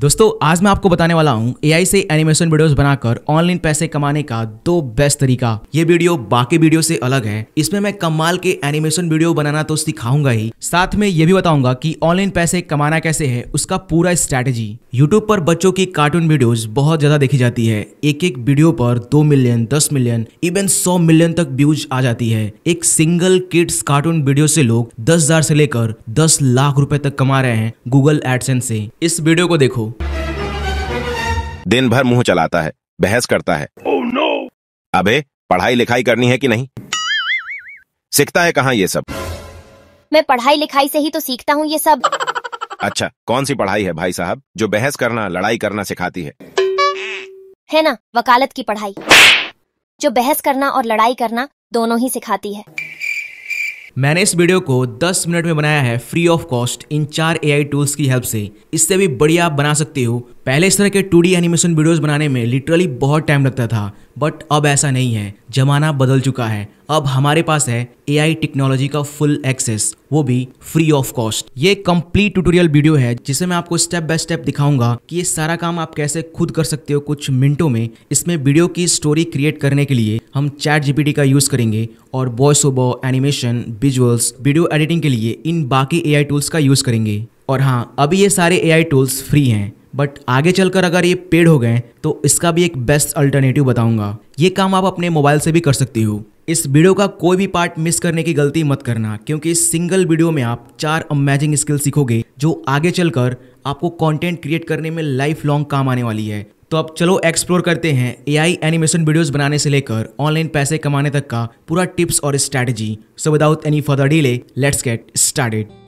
दोस्तों आज मैं आपको बताने वाला हूँ एआई से एनिमेशन वीडियोस बनाकर ऑनलाइन पैसे कमाने का दो बेस्ट तरीका ये वीडियो बाकी वीडियो से अलग है इसमें मैं कमाल के एनिमेशन वीडियो बनाना तो सिखाऊंगा ही साथ में ये भी बताऊंगा कि ऑनलाइन पैसे कमाना कैसे है उसका पूरा स्ट्रैटेजी यूट्यूब पर बच्चों की कार्टून वीडियोज बहुत ज्यादा देखी जाती है एक एक वीडियो पर दो मिलियन दस मिलियन इवन सौ मिलियन तक व्यूज आ जाती है एक सिंगल किड्स कार्टून वीडियो से लोग दस हजार से लेकर दस लाख रुपए तक कमा रहे हैं गूगल एडसेंस से इस वीडियो को देखो दिन भर मुंह चलाता है बहस करता है oh, no. अबे पढ़ाई लिखाई करनी है कि नहीं सीखता है कहाँ ये सब मैं पढ़ाई लिखाई से ही तो सीखता हूँ ये सब अच्छा कौन सी पढ़ाई है भाई साहब जो बहस करना लड़ाई करना सिखाती है है ना वकालत की पढ़ाई जो बहस करना और लड़ाई करना दोनों ही सिखाती है मैंने इस वीडियो को 10 मिनट में बनाया है फ्री ऑफ कॉस्ट इन चार एआई टूल्स की हेल्प से इससे भी बढ़िया आप बना सकते हो पहले इस तरह के टू एनिमेशन वीडियोस बनाने में लिटरली बहुत टाइम लगता था बट अब ऐसा नहीं है जमाना बदल चुका है अब हमारे पास है आई टेक्नोलॉजी का फुल एक्सेस वो भी फ्री ऑफ कॉस्ट ये कंप्लीट ट्यूटोरियल वीडियो है जिसे मैं आपको स्टेप बाय स्टेप दिखाऊंगा कि ये सारा काम आप कैसे खुद कर सकते हो कुछ मिनटों में इसमें वीडियो की स्टोरी क्रिएट करने के लिए हम चैट जीपीटी का यूज करेंगे और voice over animation visuals video editing के लिए इन बाकी ए टूल्स का यूज करेंगे और हाँ अभी ये सारे ए टूल्स फ्री हैं बट आगे चलकर अगर ये पेड़ हो गए तो इसका भी एक बेस्ट अल्टरनेटिव बताऊंगा ये काम आप अपने मोबाइल से भी कर सकती हो इस वीडियो का कोई भी पार्ट मिस करने की गलती मत करना क्योंकि इस सिंगल वीडियो में आप चार अमेजिंग स्किल सीखोगे जो आगे चलकर आपको कंटेंट क्रिएट करने में लाइफ लॉन्ग काम आने वाली है तो अब चलो एक्सप्लोर करते हैं एआई एनिमेशन वीडियोस बनाने से लेकर ऑनलाइन पैसे कमाने तक का पूरा टिप्स और strategy so without any further delay let's get started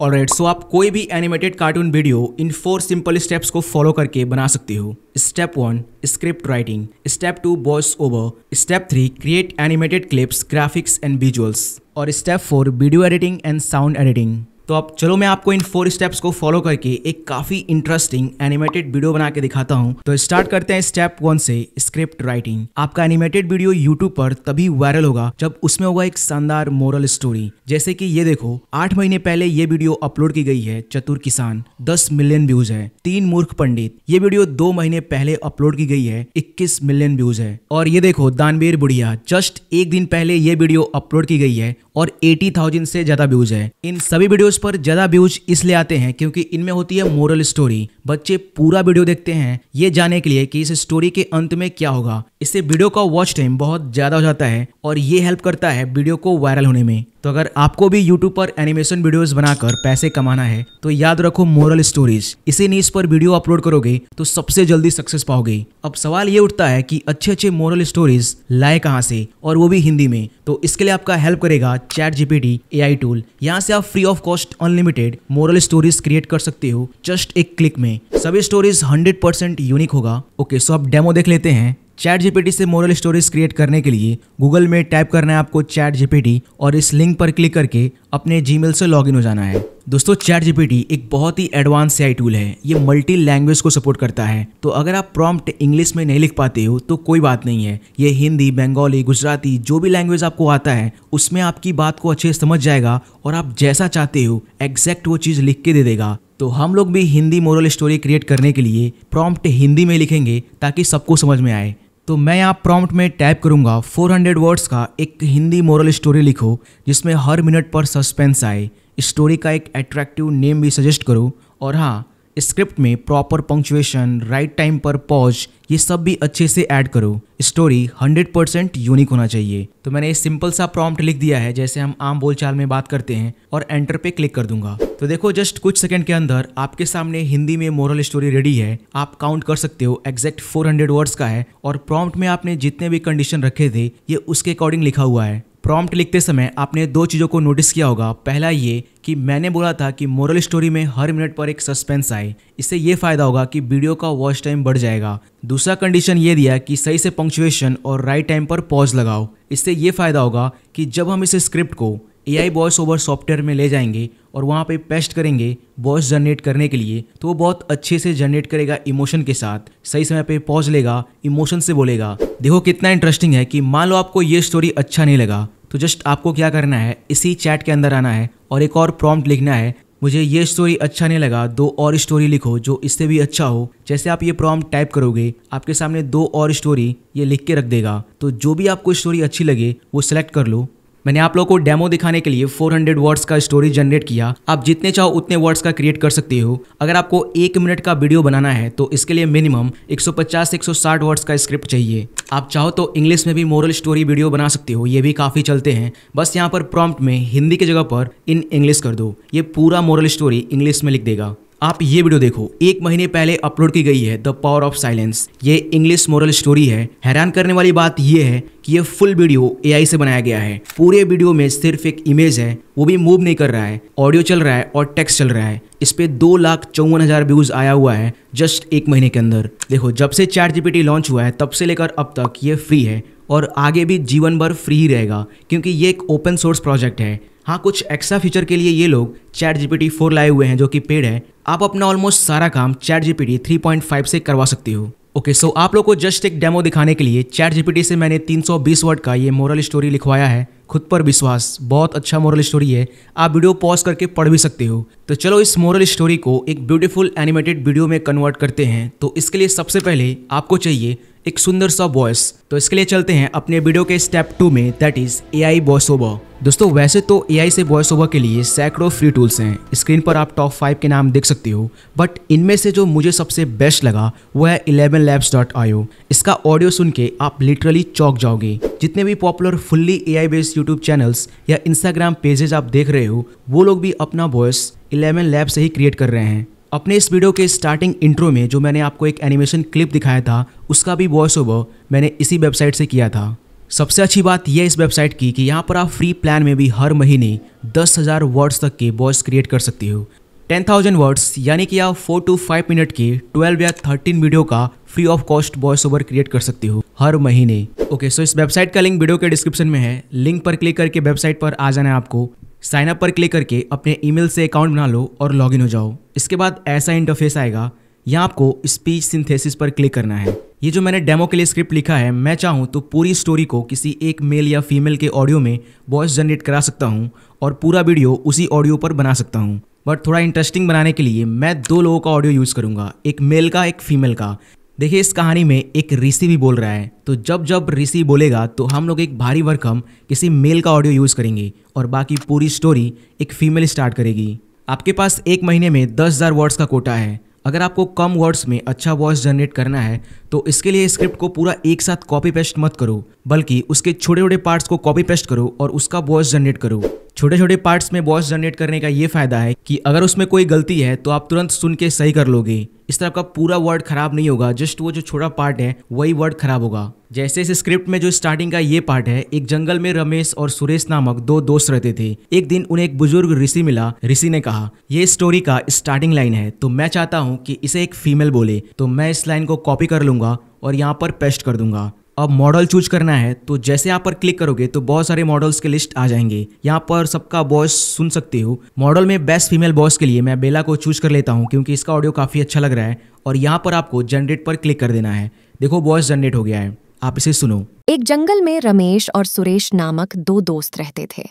और राइट सो आप कोई भी animated cartoon video in four simple steps को फॉलो करके बना सकते हो step one script writing step two voice over step three create animated clips graphics and visuals और step four video editing and sound editing तो अब चलो मैं आपको इन फोर स्टेप्स को फॉलो करके एक काफ़ी इंटरेस्टिंग एनिमेटेड वीडियो बना के दिखाता हूँ तो स्टार्ट करते हैं स्टेप वन से स्क्रिप्ट राइटिंग आपका एनिमेटेड वीडियो यूट्यूब पर तभी वायरल होगा जब उसमें होगा एक शानदार मोरल स्टोरी जैसे कि ये देखो आठ महीने पहले ये वीडियो अपलोड की गई है चतुर किसान दस मिलियन व्यूज है तीन मूर्ख पंडित ये वीडियो दो महीने पहले अपलोड की गई है इक्कीस मिलियन व्यूज है और ये देखो दानवीर बुढ़िया जस्ट एक दिन पहले ये वीडियो अपलोड की गई है और एटी थाउजेंड से ज्यादा व्यूज है इन सभी वीडियो वीडियोस पर ज्यादा व्यूज इसलिए आते हैं क्योंकि इनमें होती है मोरल स्टोरी बच्चे पूरा वीडियो देखते हैं ये जाने के लिए कि इस स्टोरी के अंत में क्या होगा इससे वीडियो का वॉच टाइम बहुत ज़्यादा हो जाता है और ये हेल्प करता है वीडियो को वायरल होने में तो अगर आपको भी यूट्यूब पर एनिमेशन वीडियोस बनाकर पैसे कमाना है तो याद रखो मोरल स्टोरीज इसी इस पर वीडियो अपलोड करोगे तो सबसे जल्दी सक्सेस पाओगे अब सवाल ये उठता है कि अच्छे अच्छे मोरल स्टोरीज लाए कहाँ से और वो भी हिंदी में तो इसके लिए आपका हेल्प करेगा चैट जीपीटी ए टूल यहाँ से आप free of cost unlimited moral stories create कर सकते हो जस्ट एक क्लिक में सभी स्टोरीज हंड्रेड यूनिक होगा ओके सो आप डेमो देख लेते हैं चैट जीपीटी से मोरल स्टोरीज क्रिएट करने के लिए गूगल में टाइप करना है आपको चैट जीपीटी और इस लिंक पर क्लिक करके अपने जीमेल से लॉगिन हो जाना है दोस्तों चैट जीपीटी एक बहुत ही एडवांस एआई टूल है ये मल्टी लैंग्वेज को सपोर्ट करता है तो अगर आप प्रॉम्प्ट इंग्लिश में नहीं लिख पाते हो तो कोई बात नहीं है ये हिंदी बंगाली गुजराती जो भी लैंग्वेज आपको आता है उसमें आपकी बात को अच्छे समझ जाएगा और आप जैसा चाहते हो एग्जैक्ट वो चीज़ लिख के दे देगा तो हम लोग भी हिंदी मोरल स्टोरी क्रिएट करने के लिए प्रॉम्प्ट हिंदी में लिखेंगे ताकि सबको समझ में आए तो मैं यहाँ प्रॉम्प्ट में टाइप करूँगा 400 वर्ड्स का एक हिंदी मोरल स्टोरी लिखो जिसमें हर मिनट पर सस्पेंस आए स्टोरी का एक अट्रैक्टिव नेम भी सजेस्ट करो और हाँ स्क्रिप्ट में प्रॉपर पंक्चुएशन राइट टाइम पर पॉज ये सब भी अच्छे से ऐड करो स्टोरी 100% यूनिक होना चाहिए तो मैंने एक सिंपल सा प्रॉम्प्ट लिख दिया है जैसे हम आम बोलचाल में बात करते हैं और एंटर पे क्लिक कर दूंगा तो देखो जस्ट कुछ सेकंड के अंदर आपके सामने हिंदी में मोरल स्टोरी रेडी है आप काउंट कर सकते हो एग्जैक्ट 400 वर्ड्स का है और प्रॉम्प्ट में आपने जितने भी कंडीशन रखे थे ये उसके अकॉर्डिंग लिखा हुआ है प्रॉम्प्ट लिखते समय आपने दो चीज़ों को नोटिस किया होगा पहला ये कि मैंने बोला था कि मोरल स्टोरी में हर मिनट पर एक सस्पेंस आए इससे ये फायदा होगा कि वीडियो का वॉच टाइम बढ़ जाएगा दूसरा कंडीशन ये दिया कि सही से पंक्चुएशन और राइट टाइम पर पॉज लगाओ इससे ये फायदा होगा कि जब हम इस स्क्रिप्ट को A I voice over software में ले जाएंगे और वहाँ पे पेस्ट करेंगे वॉइस जनरेट करने के लिए तो वो बहुत अच्छे से जनरेट करेगा इमोशन के साथ सही समय पे पॉज लेगा इमोशन से बोलेगा देखो कितना इंटरेस्टिंग है कि मान लो आपको ये स्टोरी अच्छा नहीं लगा तो जस्ट आपको क्या करना है इसी चैट के अंदर आना है और एक और प्रॉम्प्ट लिखना है मुझे ये स्टोरी अच्छा नहीं लगा दो और स्टोरी लिखो जो इससे भी अच्छा हो जैसे आप ये प्रॉम टाइप करोगे आपके सामने दो और स्टोरी ये लिख के रख देगा तो जो भी आपको स्टोरी अच्छी लगे वो सिलेक्ट कर लो मैंने आप लोगों को डेमो दिखाने के लिए 400 हंड्रेड वर्ड्स का स्टोरी जनरेट किया आप जितने चाहो उतने वर्ड्स का क्रिएट कर सकते हो अगर आपको एक मिनट का वीडियो बनाना है तो इसके लिए मिनिमम 150 से 160 वर्ड्स का स्क्रिप्ट चाहिए आप चाहो तो इंग्लिश में भी मोरल स्टोरी वीडियो बना सकते हो ये भी काफ़ी चलते हैं बस यहाँ पर प्रॉम्प्ट में हिंदी की जगह पर इन इंग्लिश कर दो ये पूरा मोरल स्टोरी इंग्लिश में लिख देगा आप ये वीडियो देखो एक महीने पहले अपलोड की गई है द पावर ऑफ साइलेंस ये इंग्लिश मोरल स्टोरी है हैरान करने वाली बात यह है कि ये फुल वीडियो एआई से बनाया गया है पूरे वीडियो में सिर्फ एक इमेज है वो भी मूव नहीं कर रहा है ऑडियो चल रहा है और टेक्स्ट चल रहा है इस पे दो लाख चौवन हजार व्यूज आया हुआ है जस्ट एक महीने के अंदर देखो जब से चैट जीपीटी लॉन्च हुआ है तब से लेकर अब तक ये फ्री है और आगे भी जीवन भर फ्री ही रहेगा क्योंकि ये एक ओपन सोर्स प्रोजेक्ट है हाँ कुछ एक्स्ट्रा फीचर के लिए ये लोग चैट जीपीटी फोर लाए हुए हैं जो कि पेड है आप अपना ऑलमोस्ट सारा काम चैट जीपीटी 3.5 से करवा सकते हो ओके सो आप लोग को जस्ट एक डेमो दिखाने के लिए चैट जीपीटी से मैंने 320 वर्ड का ये मोरल स्टोरी लिखवाया है खुद पर विश्वास बहुत अच्छा मोरल स्टोरी है आप वीडियो पॉज करके पढ़ भी सकते हो तो चलो इस मोरल स्टोरी को एक ब्यूटीफुल एनिमेटेड वीडियो में कन्वर्ट करते हैं तो इसके लिए सबसे पहले आपको चाहिए एक सुंदर सा वॉइस तो इसके लिए चलते हैं अपने वीडियो के स्टेप टू में that is A I voice over दोस्तों वैसे तो ए आई से वॉइस ओवर के लिए सैकड़ों फ्री टूल्स हैं स्क्रीन पर आप टॉप फाइव के नाम देख सकते हो बट इनमें से जो मुझे सबसे बेस्ट लगा वह है इलेवन लैब्स डॉट आयो इसका ऑडियो सुन के आप लिटरली चौक जाओगे जितने भी popular fully A I based YouTube channels या इंस्टाग्राम पेजेज आप देख रहे हो वो लोग भी अपना वॉइस इलेवन लैब से ही क्रिएट कर रहे हैं अपने इस वीडियो के स्टार्टिंग इंट्रो में जो मैंने आपको एक एनिमेशन क्लिप दिखाया था उसका भी वॉइस ओवर मैंने इसी वेबसाइट से किया था सबसे अच्छी बात यह इस वेबसाइट की कि यहाँ पर आप फ्री प्लान में भी हर महीने दस हज़ार वर्ड्स तक के वॉइस क्रिएट कर सकती हो टेन थाउजेंड वर्ड्स यानी कि आप फोर टू फाइव मिनट के ट्वेल्व या थर्टीन वीडियो का free of cost voice over create कर सकती हो हर महीने ओके okay, सो so इस वेबसाइट का लिंक वीडियो के डिस्क्रिप्शन में है लिंक पर क्लिक करके वेबसाइट पर आ जाना है आपको साइन अप पर क्लिक करके अपने ईमेल से अकाउंट बना लो और लॉगिन हो जाओ इसके बाद ऐसा इंटरफेस आएगा यहाँ आपको स्पीच सिंथेसिस पर क्लिक करना है ये जो मैंने डेमो के लिए स्क्रिप्ट लिखा है मैं चाहूँ तो पूरी स्टोरी को किसी एक मेल या फीमेल के ऑडियो में वॉइस जनरेट करा सकता हूँ और पूरा वीडियो उसी ऑडियो पर बना सकता हूँ बट थोड़ा इंटरेस्टिंग बनाने के लिए मैं दो लोगों का ऑडियो यूज़ करूँगा एक मेल का एक फीमेल का देखिए इस कहानी में एक ऋषि भी बोल रहा है तो जब जब ऋषि बोलेगा तो हम लोग एक भारी भरकम किसी मेल का ऑडियो यूज़ करेंगे और बाकी पूरी स्टोरी एक फीमेल स्टार्ट करेगी आपके पास एक महीने में दस हज़ार वर्ड्स का कोटा है अगर आपको कम वर्ड्स में अच्छा वॉइस जनरेट करना है तो इसके लिए स्क्रिप्ट को पूरा एक साथ कॉपी पेस्ट मत करो बल्कि उसके छोटे छोटे पार्ट्स को कॉपी पेस्ट करो और उसका वॉइस जनरेट करो छोटे छोटे पार्ट्स में वॉइस जनरेट करने का ये फायदा है कि अगर उसमें कोई गलती है तो आप तुरंत सुन के सही कर लोगे इस तरह का पूरा वर्ड खराब नहीं होगा जस्ट वो जो छोटा पार्ट है वही वर्ड खराब होगा जैसे इस स्क्रिप्ट में जो स्टार्टिंग का ये पार्ट है एक जंगल में रमेश और सुरेश नामक दो दोस्त रहते थे एक दिन उन्हें एक बुजुर्ग ऋषि मिला ऋषि ने कहा यह स्टोरी का स्टार्टिंग लाइन है तो मैं चाहता हूँ कि इसे एक फीमेल बोले तो मैं इस लाइन को कॉपी कर लूंगा और यहाँ पर पेस्ट कर दूंगा अब मॉडल चूज करना है तो जैसे यहाँ पर क्लिक करोगे तो बहुत सारे मॉडल्स के लिस्ट आ जाएंगे यहाँ पर सबका बॉस सुन सकते हो मॉडल में बेस्ट फीमेल बॉस के लिए मैं बेला को चूज कर लेता हूँ क्योंकि इसका ऑडियो काफ़ी अच्छा लग रहा है और यहाँ पर आपको जनरेट पर क्लिक कर देना है देखो बॉस जनरेट हो गया है आप इसे सुनो एक जंगल में रमेश और सुरेश नामक दो दोस्त रहते थे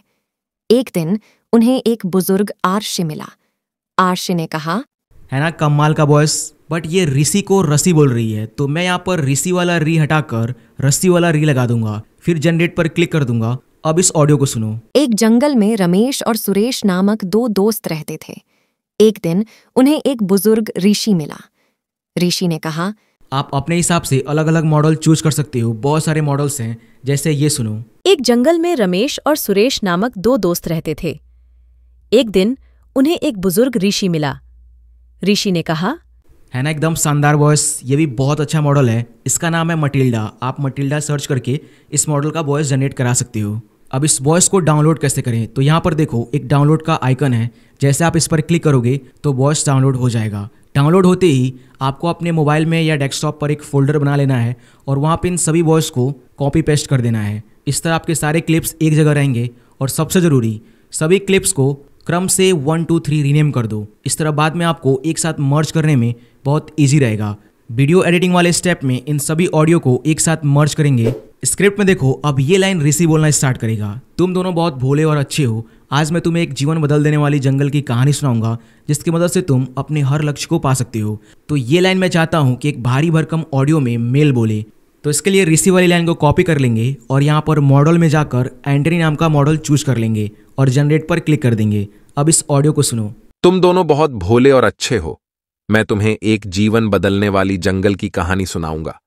एक दिन उन्हें एक बुजुर्ग आर्श मिला आर्श ने कहा है ना कमाल का बॉयस बट ये ऋषि को रसी बोल रही है तो मैं यहाँ पर ऋषि वाला री हटाकर रस्सी वाला री लगा दूंगा फिर जनरेट पर क्लिक कर दूंगा अब इस ऑडियो को सुनो एक जंगल में रमेश और सुरेश नामक दो दोस्त रहते थे एक दिन उन्हें एक बुजुर्ग ऋषि मिला ऋषि ने कहा आप अपने हिसाब से अलग अलग मॉडल चूज कर सकते हो बहुत सारे मॉडल्स हैं जैसे ये सुनो एक जंगल में रमेश और सुरेश नामक दो दोस्त रहते थे एक दिन उन्हें एक बुजुर्ग ऋषि मिला ऋषि ने कहा है ना एकदम शानदार वॉयस ये भी बहुत अच्छा मॉडल है इसका नाम है मटिल्डा आप मटिल्डा सर्च करके इस मॉडल का वॉयस जनरेट करा सकते हो अब इस वॉयस को डाउनलोड कैसे करें तो यहाँ पर देखो एक डाउनलोड का आइकन है जैसे आप इस पर क्लिक करोगे तो वॉयस डाउनलोड हो जाएगा डाउनलोड होते ही आपको अपने मोबाइल में या डेस्कटॉप पर एक फोल्डर बना लेना है और वहाँ पर इन सभी वॉइस को कॉपी पेस्ट कर देना है इस तरह आपके सारे क्लिप्स एक जगह रहेंगे और सबसे ज़रूरी सभी क्लिप्स को क्रम से वन टू थ्री रीनेम कर दो इस तरह बाद में आपको एक साथ मर्ज करने में बहुत ईजी रहेगा वीडियो एडिटिंग वाले स्टेप में इन सभी ऑडियो को एक साथ मर्ज करेंगे स्क्रिप्ट में देखो अब ये लाइन ऋषि बोलना स्टार्ट करेगा तुम दोनों बहुत भोले और अच्छे हो आज मैं तुम्हें एक जीवन बदल देने वाली जंगल की कहानी सुनाऊंगा जिसकी मदद से तुम अपने हर लक्ष्य को पा सकते हो तो ये लाइन मैं चाहता हूँ कि एक भारी भरकम ऑडियो में मेल बोले तो इसके लिए रिसी वाली लाइन को कॉपी कर लेंगे और यहाँ पर मॉडल में जाकर एंटनी नाम का मॉडल चूज कर लेंगे और जनरेट पर क्लिक कर देंगे अब इस ऑडियो को सुनो तुम दोनों बहुत भोले और अच्छे हो मैं तुम्हें एक जीवन बदलने वाली जंगल की कहानी सुनाऊंगा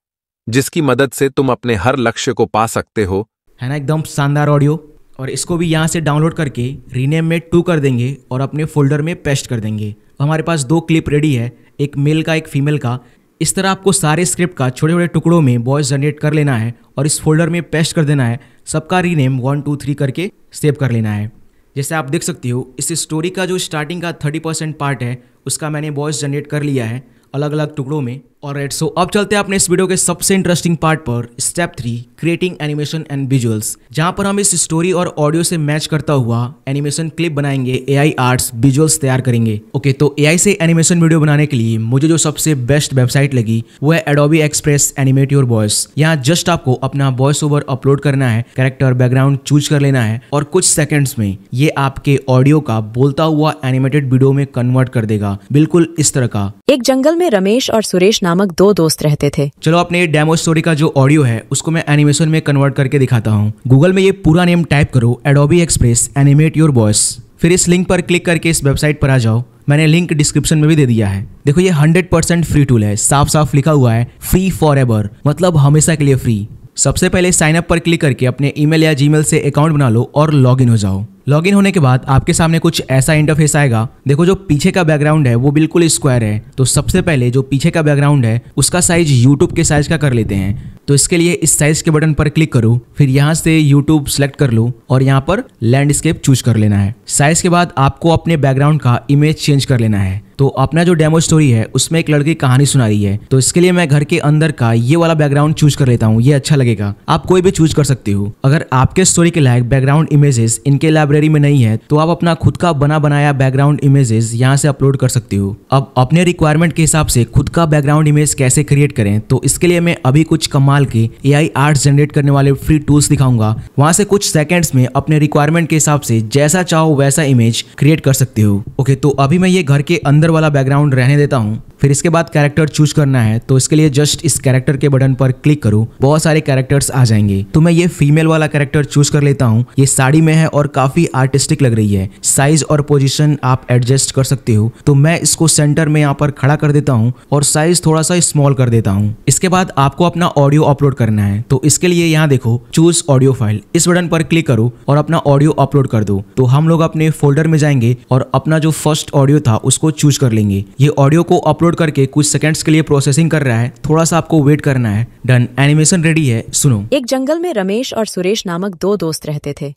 जिसकी मदद से तुम अपने हर लक्ष्य को पा सकते हो है ना एकदम शानदार ऑडियो और इसको भी यहाँ से डाउनलोड करके रीनेम में टू कर देंगे और अपने फोल्डर में पेस्ट कर देंगे हमारे पास दो क्लिप रेडी है एक मेल का एक फीमेल का इस तरह आपको सारे स्क्रिप्ट का छोटे छोटे टुकड़ों में वॉइस जनरेट कर लेना है और इस फोल्डर में पेस्ट कर देना है सबका रीनेम वन टू थ्री करके सेव कर लेना है जैसे आप देख सकते हो इस स्टोरी का जो स्टार्टिंग का थर्टी परसेंट पार्ट है उसका मैंने वॉइस जनरेट कर लिया है अलग अलग टुकड़ों में और राइट सो अब चलते हैं अपने इस वीडियो के सबसे इंटरेस्टिंग पार्ट पर step three creating animation and visuals जहां पर हम इस स्टोरी और ऑडियो से मैच करता हुआ एनिमेशन क्लिप बनाएंगे एआई आर्ट्स विजुअल्स तैयार करेंगे ओके okay, तो एआई से एनिमेशन वीडियो बनाने के लिए मुझे जो सबसे बेस्ट वेबसाइट लगी वो है Adobe Express animate your voice यहाँ जस्ट आपको अपना वॉइस ओवर अपलोड करना है कैरेक्टर बैकग्राउंड चूज कर लेना है और कुछ सेकेंड्स में ये आपके ऑडियो का बोलता हुआ एनिमेटेड वीडियो में कन्वर्ट कर देगा बिल्कुल इस तरह का एक जंगल में रमेश और सुरेश नामक दो दोस्त रहते थे चलो अपने डेमो स्टोरी का जो ऑडियो है उसको मैं एनिमेशन में कन्वर्ट करके दिखाता हूँ गूगल में ये पूरा नेम टाइप करो Adobe Express animate your voice फिर इस लिंक पर क्लिक करके इस वेबसाइट पर आ जाओ मैंने लिंक डिस्क्रिप्शन में भी दे दिया है देखो ये 100% फ्री टूल है साफ साफ लिखा हुआ है फ्री फॉर एवर मतलब हमेशा के लिए फ्री सबसे पहले साइनअप पर क्लिक करके अपने ईमेल या जीमेल से अकाउंट बना लो और लॉगिन हो जाओ लॉगिन होने के बाद आपके सामने कुछ ऐसा इंटरफेस आएगा देखो जो पीछे का बैकग्राउंड है वो बिल्कुल स्क्वायर है तो सबसे पहले जो पीछे का बैकग्राउंड है उसका साइज यूट्यूब के साइज का कर लेते हैं तो इसके लिए इस साइज के बटन पर क्लिक करो फिर यहाँ से यूट्यूब सेलेक्ट कर लो और यहाँ पर लैंडस्केप चूज कर लेना है साइज के बाद आपको अपने बैकग्राउंड का इमेज चेंज कर लेना है तो अपना जो डेमो स्टोरी है उसमें एक लड़की कहानी सुना रही है तो इसके लिए मैं घर के अंदर का ये वाला बैकग्राउंड चूज कर लेता हूँ ये अच्छा लगेगा आप कोई भी चूज कर सकते हो अगर आपके स्टोरी के लायक बैकग्राउंड इमेजेस इनके लाइब्रेरी में नहीं है तो आप अपना खुद का बना बनाया बैकग्राउंड इमेजेस यहाँ से अपलोड कर सकते हो अब अपने रिक्वायरमेंट के हिसाब से खुद का बैकग्राउंड इमेज कैसे क्रिएट करें तो इसके लिए मैं अभी कुछ कमाल के ए आई आर्ट जनरेट करने वाले फ्री टूल्स दिखाऊंगा वहाँ से कुछ सेकेंड्स में अपने रिक्वायरमेंट के हिसाब से जैसा चाहो वैसा इमेज क्रिएट कर सकते हो ओके तो अभी मैं ये घर के अंदर अंदर वाला बैकग्राउंड रहने देता हूँ फिर इसके बाद कैरेक्टर चूज करना है तो इसके लिए जस्ट इस कैरेक्टर के बटन पर क्लिक करो बहुत सारे कैरेक्टर्स आ जाएंगे तो मैं ये फीमेल वाला कैरेक्टर चूज कर लेता हूँ ये साड़ी में है और काफी आर्टिस्टिक लग रही है साइज और पोजिशन आप एडजस्ट कर सकते हो तो मैं इसको सेंटर में यहाँ पर खड़ा कर देता हूँ और साइज थोड़ा सा स्मॉल कर देता हूँ इसके बाद आपको अपना ऑडियो अपलोड करना है तो इसके लिए यहाँ देखो चूज ऑडियो फाइल इस बटन पर क्लिक करो और अपना ऑडियो अपलोड कर दो तो हम लोग अपने फोल्डर में जाएंगे और अपना जो फर्स्ट ऑडियो था उसको चूज कर लेंगे ये ऑडियो को अपलोड डाउनलोड करके कुछ सेकंड्स के लिए प्रोसेसिंग कर रहा है थोड़ा सा आपको वेट करना है डन एनिमेशन रेडी है सुनो एक जंगल में रमेश और सुरेश नामक दो दोस्त रहते थे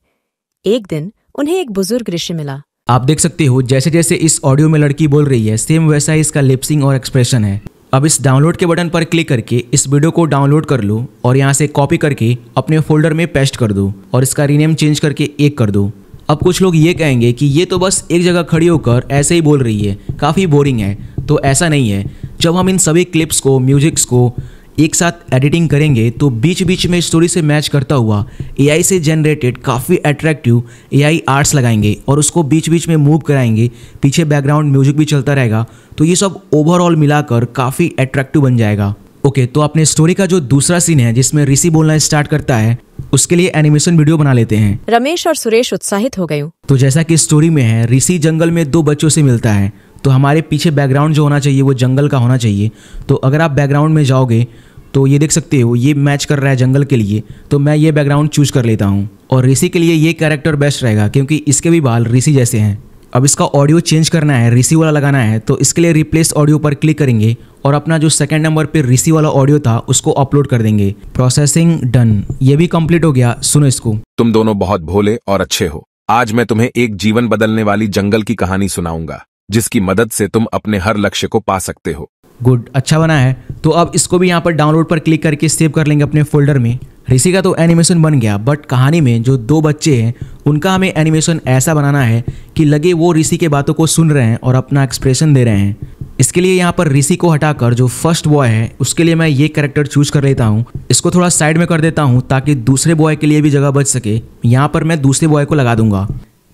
एक दिन उन्हें एक बुजुर्ग ऋषि मिला आप देख सकते हो जैसे जैसे इस ऑडियो में लड़की बोल रही है सेम वैसा ही इसका लिपसिंग और एक्सप्रेशन है अब इस डाउनलोड के बटन पर क्लिक करके इस वीडियो को डाउनलोड कर लो और यहाँ से कॉपी करके अपने फोल्डर में पेस्ट कर दो और इसका रीनेम चेंज करके एक कर दो अब कुछ लोग ये कहेंगे कि ये तो बस एक जगह खड़ी होकर ऐसे ही बोल रही है काफ़ी बोरिंग है तो ऐसा नहीं है जब हम इन सभी क्लिप्स को म्यूजिक्स को एक साथ एडिटिंग करेंगे तो बीच बीच में स्टोरी से मैच करता हुआ एआई से जनरेटेड काफ़ी अट्रैक्टिव एआई आर्ट्स लगाएंगे और उसको बीच बीच में मूव कराएंगे पीछे बैकग्राउंड म्यूजिक भी चलता रहेगा तो ये सब ओवरऑल मिलाकर काफ़ी अट्रैक्टिव बन जाएगा ओके okay, तो अपने स्टोरी का जो दूसरा सीन है जिसमें ऋषि बोलना स्टार्ट करता है उसके लिए एनिमेशन वीडियो बना लेते हैं रमेश और सुरेश उत्साहित हो गए तो जैसा कि स्टोरी में है ऋषि जंगल में दो बच्चों से मिलता है तो हमारे पीछे बैकग्राउंड जो होना चाहिए वो जंगल का होना चाहिए तो अगर आप बैकग्राउंड में जाओगे तो ये देख सकते हो ये मैच कर रहा है जंगल के लिए तो मैं ये बैकग्राउंड चूज़ कर लेता हूँ और ऋषि के लिए ये कैरेक्टर बेस्ट रहेगा क्योंकि इसके भी बाल ऋषि जैसे हैं अब इसका ऑडियो चेंज करना है ऋषि वाला लगाना है तो इसके लिए रिप्लेस ऑडियो पर क्लिक करेंगे और अपना जो सेकंड नंबर पे ऋषि वाला ऑडियो था उसको अपलोड कर देंगे प्रोसेसिंग डन ये भी कंप्लीट हो गया सुनो इसको तुम दोनों बहुत भोले और अच्छे हो आज मैं तुम्हें एक जीवन बदलने वाली जंगल की कहानी सुनाऊंगा जिसकी मदद से तुम अपने हर लक्ष्य को पा सकते हो गुड अच्छा बना है तो अब इसको भी यहाँ पर डाउनलोड पर क्लिक करके सेव कर लेंगे अपने फोल्डर में ऋषि का तो एनिमेशन बन गया बट कहानी में जो दो बच्चे हैं उनका हमें एनिमेशन ऐसा बनाना है कि लगे वो ऋषि के बातों को सुन रहे हैं और अपना एक्सप्रेशन दे रहे हैं इसके लिए यहाँ पर ऋषि को हटाकर जो फर्स्ट बॉय है उसके लिए मैं ये करेक्टर चूज कर लेता हूँ इसको थोड़ा साइड में कर देता हूँ ताकि दूसरे बॉय के लिए भी जगह बच सके यहाँ पर मैं दूसरे बॉय को लगा दूंगा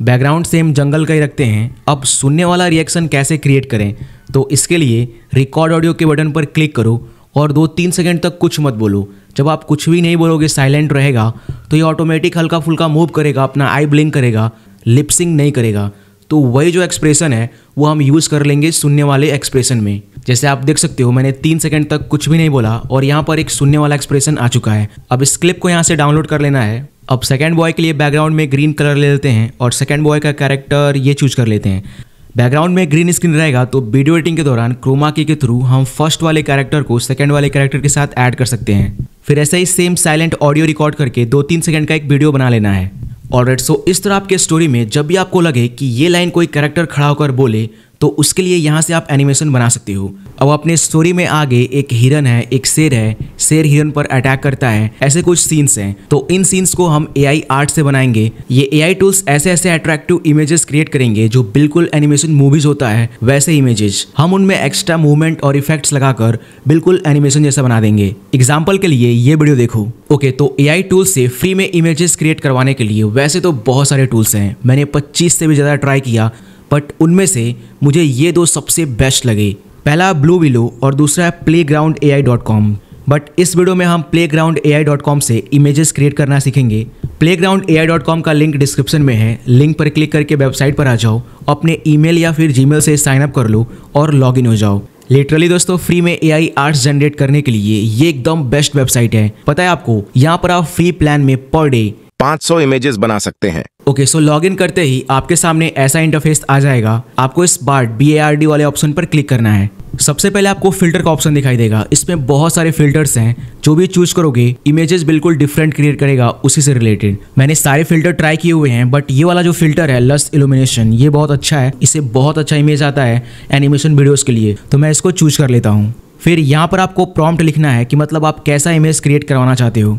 बैकग्राउंड सेम जंगल का ही रखते हैं अब सुनने वाला रिएक्शन कैसे क्रिएट करें तो इसके लिए रिकॉर्ड ऑडियो के बटन पर क्लिक करो और दो तीन सेकेंड तक कुछ मत बोलो जब आप कुछ भी नहीं बोलोगे साइलेंट रहेगा तो ये ऑटोमेटिक हल्का फुल्का मूव करेगा अपना आई ब्लिंक करेगा लिपसिंग नहीं करेगा तो वही जो एक्सप्रेशन है वो हम यूज़ कर लेंगे सुनने वाले एक्सप्रेशन में जैसे आप देख सकते हो मैंने तीन सेकंड तक कुछ भी नहीं बोला और यहाँ पर एक सुनने वाला एक्सप्रेशन आ चुका है अब इस क्लिप को यहाँ से डाउनलोड कर लेना है अब सेकेंड बॉय के लिए बैकग्राउंड में ग्रीन कलर ले लेते हैं और सेकेंड बॉय का कैरेक्टर ये चूज कर लेते हैं बैकग्राउंड में ग्रीन स्क्रीन रहेगा तो वीडियो एडिटिंग के दौरान क्रोमा की के थ्रू हम फर्स्ट वाले कैरेक्टर को सेकेंड वाले कैरेक्टर के साथ ऐड कर सकते हैं फिर ऐसे ही सेम साइलेंट ऑडियो रिकॉर्ड करके दो तीन सेकंड का एक वीडियो बना लेना है और सो इस तरह आपके स्टोरी में जब भी आपको लगे कि ये लाइन कोई कैरेक्टर खड़ा होकर बोले तो उसके लिए यहाँ से आप एनिमेशन बना सकते हो अब अपने स्टोरी में आगे एक हिरन है एक शेर है शेर हिरन पर अटैक करता है ऐसे कुछ सीन्स हैं तो इन सीन्स को हम एआई आर्ट से बनाएंगे ये एआई टूल्स ऐसे ऐसे अट्रैक्टिव इमेजेस क्रिएट करेंगे जो बिल्कुल एनिमेशन मूवीज होता है वैसे इमेजेस हम उनमें एक्स्ट्रा मूवमेंट और इफेक्ट्स लगाकर बिल्कुल एनिमेशन जैसा बना देंगे एग्जाम्पल के लिए ये वीडियो देखो ओके तो आई टूल्स से फ्री में इमेजेस क्रिएट करवाने के लिए वैसे तो बहुत सारे टूल्स हैं मैंने पच्चीस से भी ज़्यादा ट्राई किया बट उनमें से मुझे ये दो सबसे बेस्ट लगे पहला ब्लू विलो और दूसरा है playground A I dot com but इस वीडियो में हम playground A I dot com से इमेजेस क्रिएट करना सीखेंगे playground A I dot com का लिंक डिस्क्रिप्शन में है लिंक पर क्लिक करके वेबसाइट पर आ जाओ अपने ईमेल या फिर जीमेल से साइन अप कर लो और इन हो जाओ लिटरली दोस्तों फ्री में ए आई आर्ट्स जनरेट करने के लिए ये एकदम बेस्ट वेबसाइट है पता है आपको यहाँ पर आप फ्री प्लान में पर डे 500 इमेजेस बना सकते हैं ओके सो लॉग इन करते ही आपके सामने ऐसा इंटरफेस आ जाएगा आपको इस बार बी ए आर डी वाले ऑप्शन पर क्लिक करना है सबसे पहले आपको फिल्टर का ऑप्शन दिखाई देगा इसमें बहुत सारे फिल्टर्स हैं जो भी चूज करोगे इमेजेस बिल्कुल डिफरेंट क्रिएट करेगा उसी से रिलेटेड मैंने सारे फिल्टर ट्राई किए हुए हैं बट ये वाला जो फिल्टर है लस्ट इल्यूमिनेशन ये बहुत अच्छा है इससे बहुत अच्छा इमेज आता है एनिमेशन वीडियोज के लिए तो मैं इसको चूज कर लेता हूँ फिर यहाँ पर आपको प्रॉम्प्ट लिखना है कि मतलब आप कैसा इमेज क्रिएट करवाना चाहते हो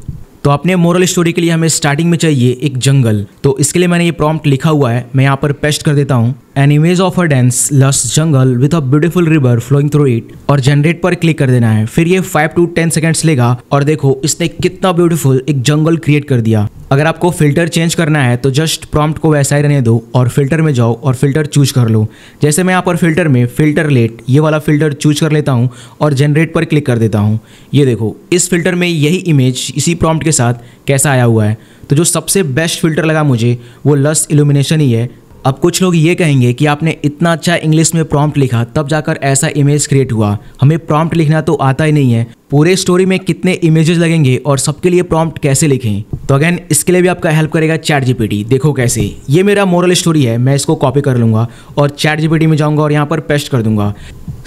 तो अपने मोरल स्टोरी के लिए हमें स्टार्टिंग में चाहिए एक जंगल तो इसके लिए मैंने ये प्रॉम्प्ट लिखा हुआ है मैं यहाँ पर पेस्ट कर देता हूँ an image of a dense lush jungle with a beautiful river flowing through it और जनरेट पर क्लिक कर देना है फिर ये फाइव टू टेन सेकेंड्स लेगा और देखो इसने कितना ब्यूटीफुल एक जंगल क्रिएट कर दिया अगर आपको फिल्टर चेंज करना है तो जस्ट प्रॉम्प्ट को वैसा ही रहने दो और फिल्टर में जाओ और फिल्टर चूज कर लो जैसे मैं यहाँ पर फिल्टर में फिल्टर लेट ये वाला फिल्टर चूज कर लेता हूँ और जनरेट पर क्लिक कर देता हूँ ये देखो इस फिल्टर में यही इमेज इसी प्रॉम्प्ट के साथ कैसा आया हुआ है तो जो सबसे बेस्ट फिल्टर लगा मुझे वो लस इल्यूमिनेशन ही है अब कुछ लोग ये कहेंगे कि आपने इतना अच्छा इंग्लिश में प्रॉम्प्ट लिखा तब जाकर ऐसा इमेज क्रिएट हुआ हमें प्रॉम्प्ट लिखना तो आता ही नहीं है पूरे स्टोरी में कितने इमेजेस लगेंगे और सबके लिए प्रॉम्प्ट कैसे लिखें तो अगेन इसके लिए भी आपका हेल्प करेगा चैट जीपीटी देखो कैसे ये मेरा मॉरल स्टोरी है मैं इसको कॉपी कर लूँगा और चैट जीपीटी में जाऊँगा और यहाँ पर पेस्ट कर दूंगा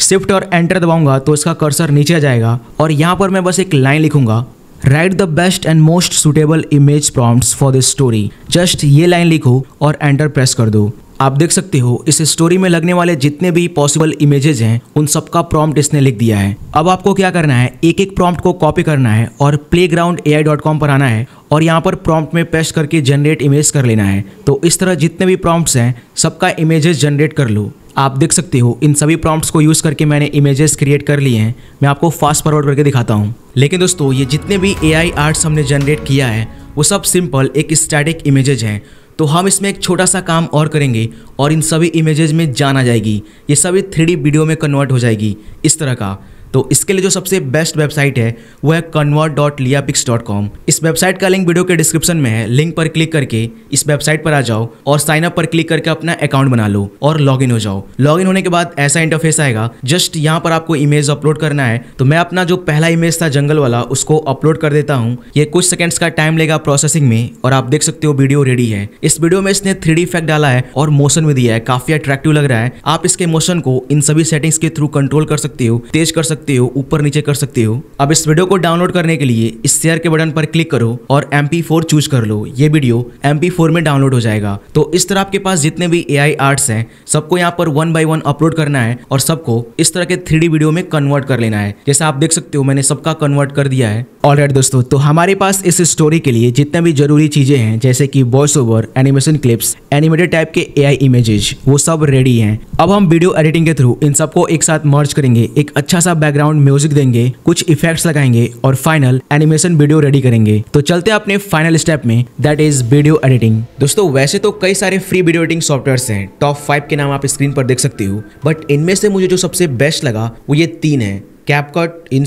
शिफ्ट और एंटर दबाऊंगा तो इसका कर्सर नीचे जाएगा और यहाँ पर मैं बस एक लाइन लिखूंगा write the best and most suitable image prompts for this story just ये लाइन लिखो और एंटर प्रेस कर दो आप देख सकते हो इस स्टोरी में लगने वाले जितने भी पॉसिबल इमेजेस हैं उन सबका प्रॉम्प्ट इसने लिख दिया है अब आपको क्या करना है एक एक प्रॉम्प्ट को कॉपी करना है और प्ले पर आना है और यहाँ पर प्रॉम्प्ट में पेस्ट करके जनरेट इमेज कर लेना है तो इस तरह जितने भी प्रॉम्प्ट्स हैं सबका इमेजेस जनरेट कर लो आप देख सकते हो इन सभी प्रॉम्प्ट्स को यूज़ करके मैंने इमेजेस क्रिएट कर लिए हैं मैं आपको फास्ट फॉरवर्ड करके दिखाता हूँ लेकिन दोस्तों ये जितने भी ए आई आर्ट्स हमने जनरेट किया है वो सब सिंपल एक स्टैटिक इमेजेज हैं तो हम इसमें एक छोटा सा काम और करेंगे और इन सभी इमेजेज में जान आ जाएगी ये सभी थ्री वीडियो में कन्वर्ट हो जाएगी इस तरह का तो इसके लिए जो सबसे बेस्ट वेबसाइट है वो है कन्वर्ट डॉट लिया पिक्स डॉट कॉम इस वेबसाइट का लिंक वीडियो के डिस्क्रिप्शन में है लिंक पर क्लिक करके इस वेबसाइट पर आ जाओ और साइन अप पर क्लिक करके अपना अकाउंट बना लो और लॉग इन हो जाओ लॉग इन होने के बाद ऐसा इंटरफेस आएगा जस्ट यहाँ पर आपको इमेज अपलोड करना है तो मैं अपना जो पहला इमेज था जंगल वाला उसको अपलोड कर देता हूँ ये कुछ सेकेंड्स का टाइम लेगा प्रोसेसिंग में और आप देख सकते हो वीडियो रेडी है इस वीडियो में इसने थ्री इफेक्ट डाला है और मोशन भी दिया है काफी अट्रैक्टिव लग रहा है आप इसके मोशन को इन सभी सेटिंग्स के थ्रू कंट्रोल कर सकते हो तेज कर सकते सकते हो ऊपर नीचे कर सकते हो अब इस वीडियो को डाउनलोड करने के लिए इस शेयर के बटन पर क्लिक करो और एम चूज कर लो ये वीडियो एम में डाउनलोड हो जाएगा तो इस तरह आपके पास जितने भी ए आई आर्ट्स हैं सबको यहाँ पर वन बाई वन अपलोड करना है और सबको इस तरह के थ्री वीडियो में कन्वर्ट कर लेना है जैसे आप देख सकते हो मैंने सबका कन्वर्ट कर दिया है ऑल ऑलराइट दोस्तों तो हमारे पास इस स्टोरी के लिए जितने भी जरूरी चीजें हैं जैसे कि voice over animation clips animated type के एआई इमेजेस वो सब रेडी हैं अब हम वीडियो एडिटिंग के थ्रू इन सबको एक साथ मर्ज करेंगे एक अच्छा सा बैकग्राउंड म्यूजिक देंगे कुछ इफेक्ट्स लगाएंगे और फाइनल एनिमेशन वीडियो रेडी करेंगे तो चलते हैं अपने फाइनल स्टेप में दैट इज वीडियो एडिटिंग दोस्तों वैसे तो कई सारे फ्री वीडियो एडिटिंग सॉफ्टवेयर हैं टॉप फाइव के नाम आप स्क्रीन पर देख सकते हो बट इनमें से मुझे जो सबसे बेस्ट लगा वो ये तीन है कैपकट इन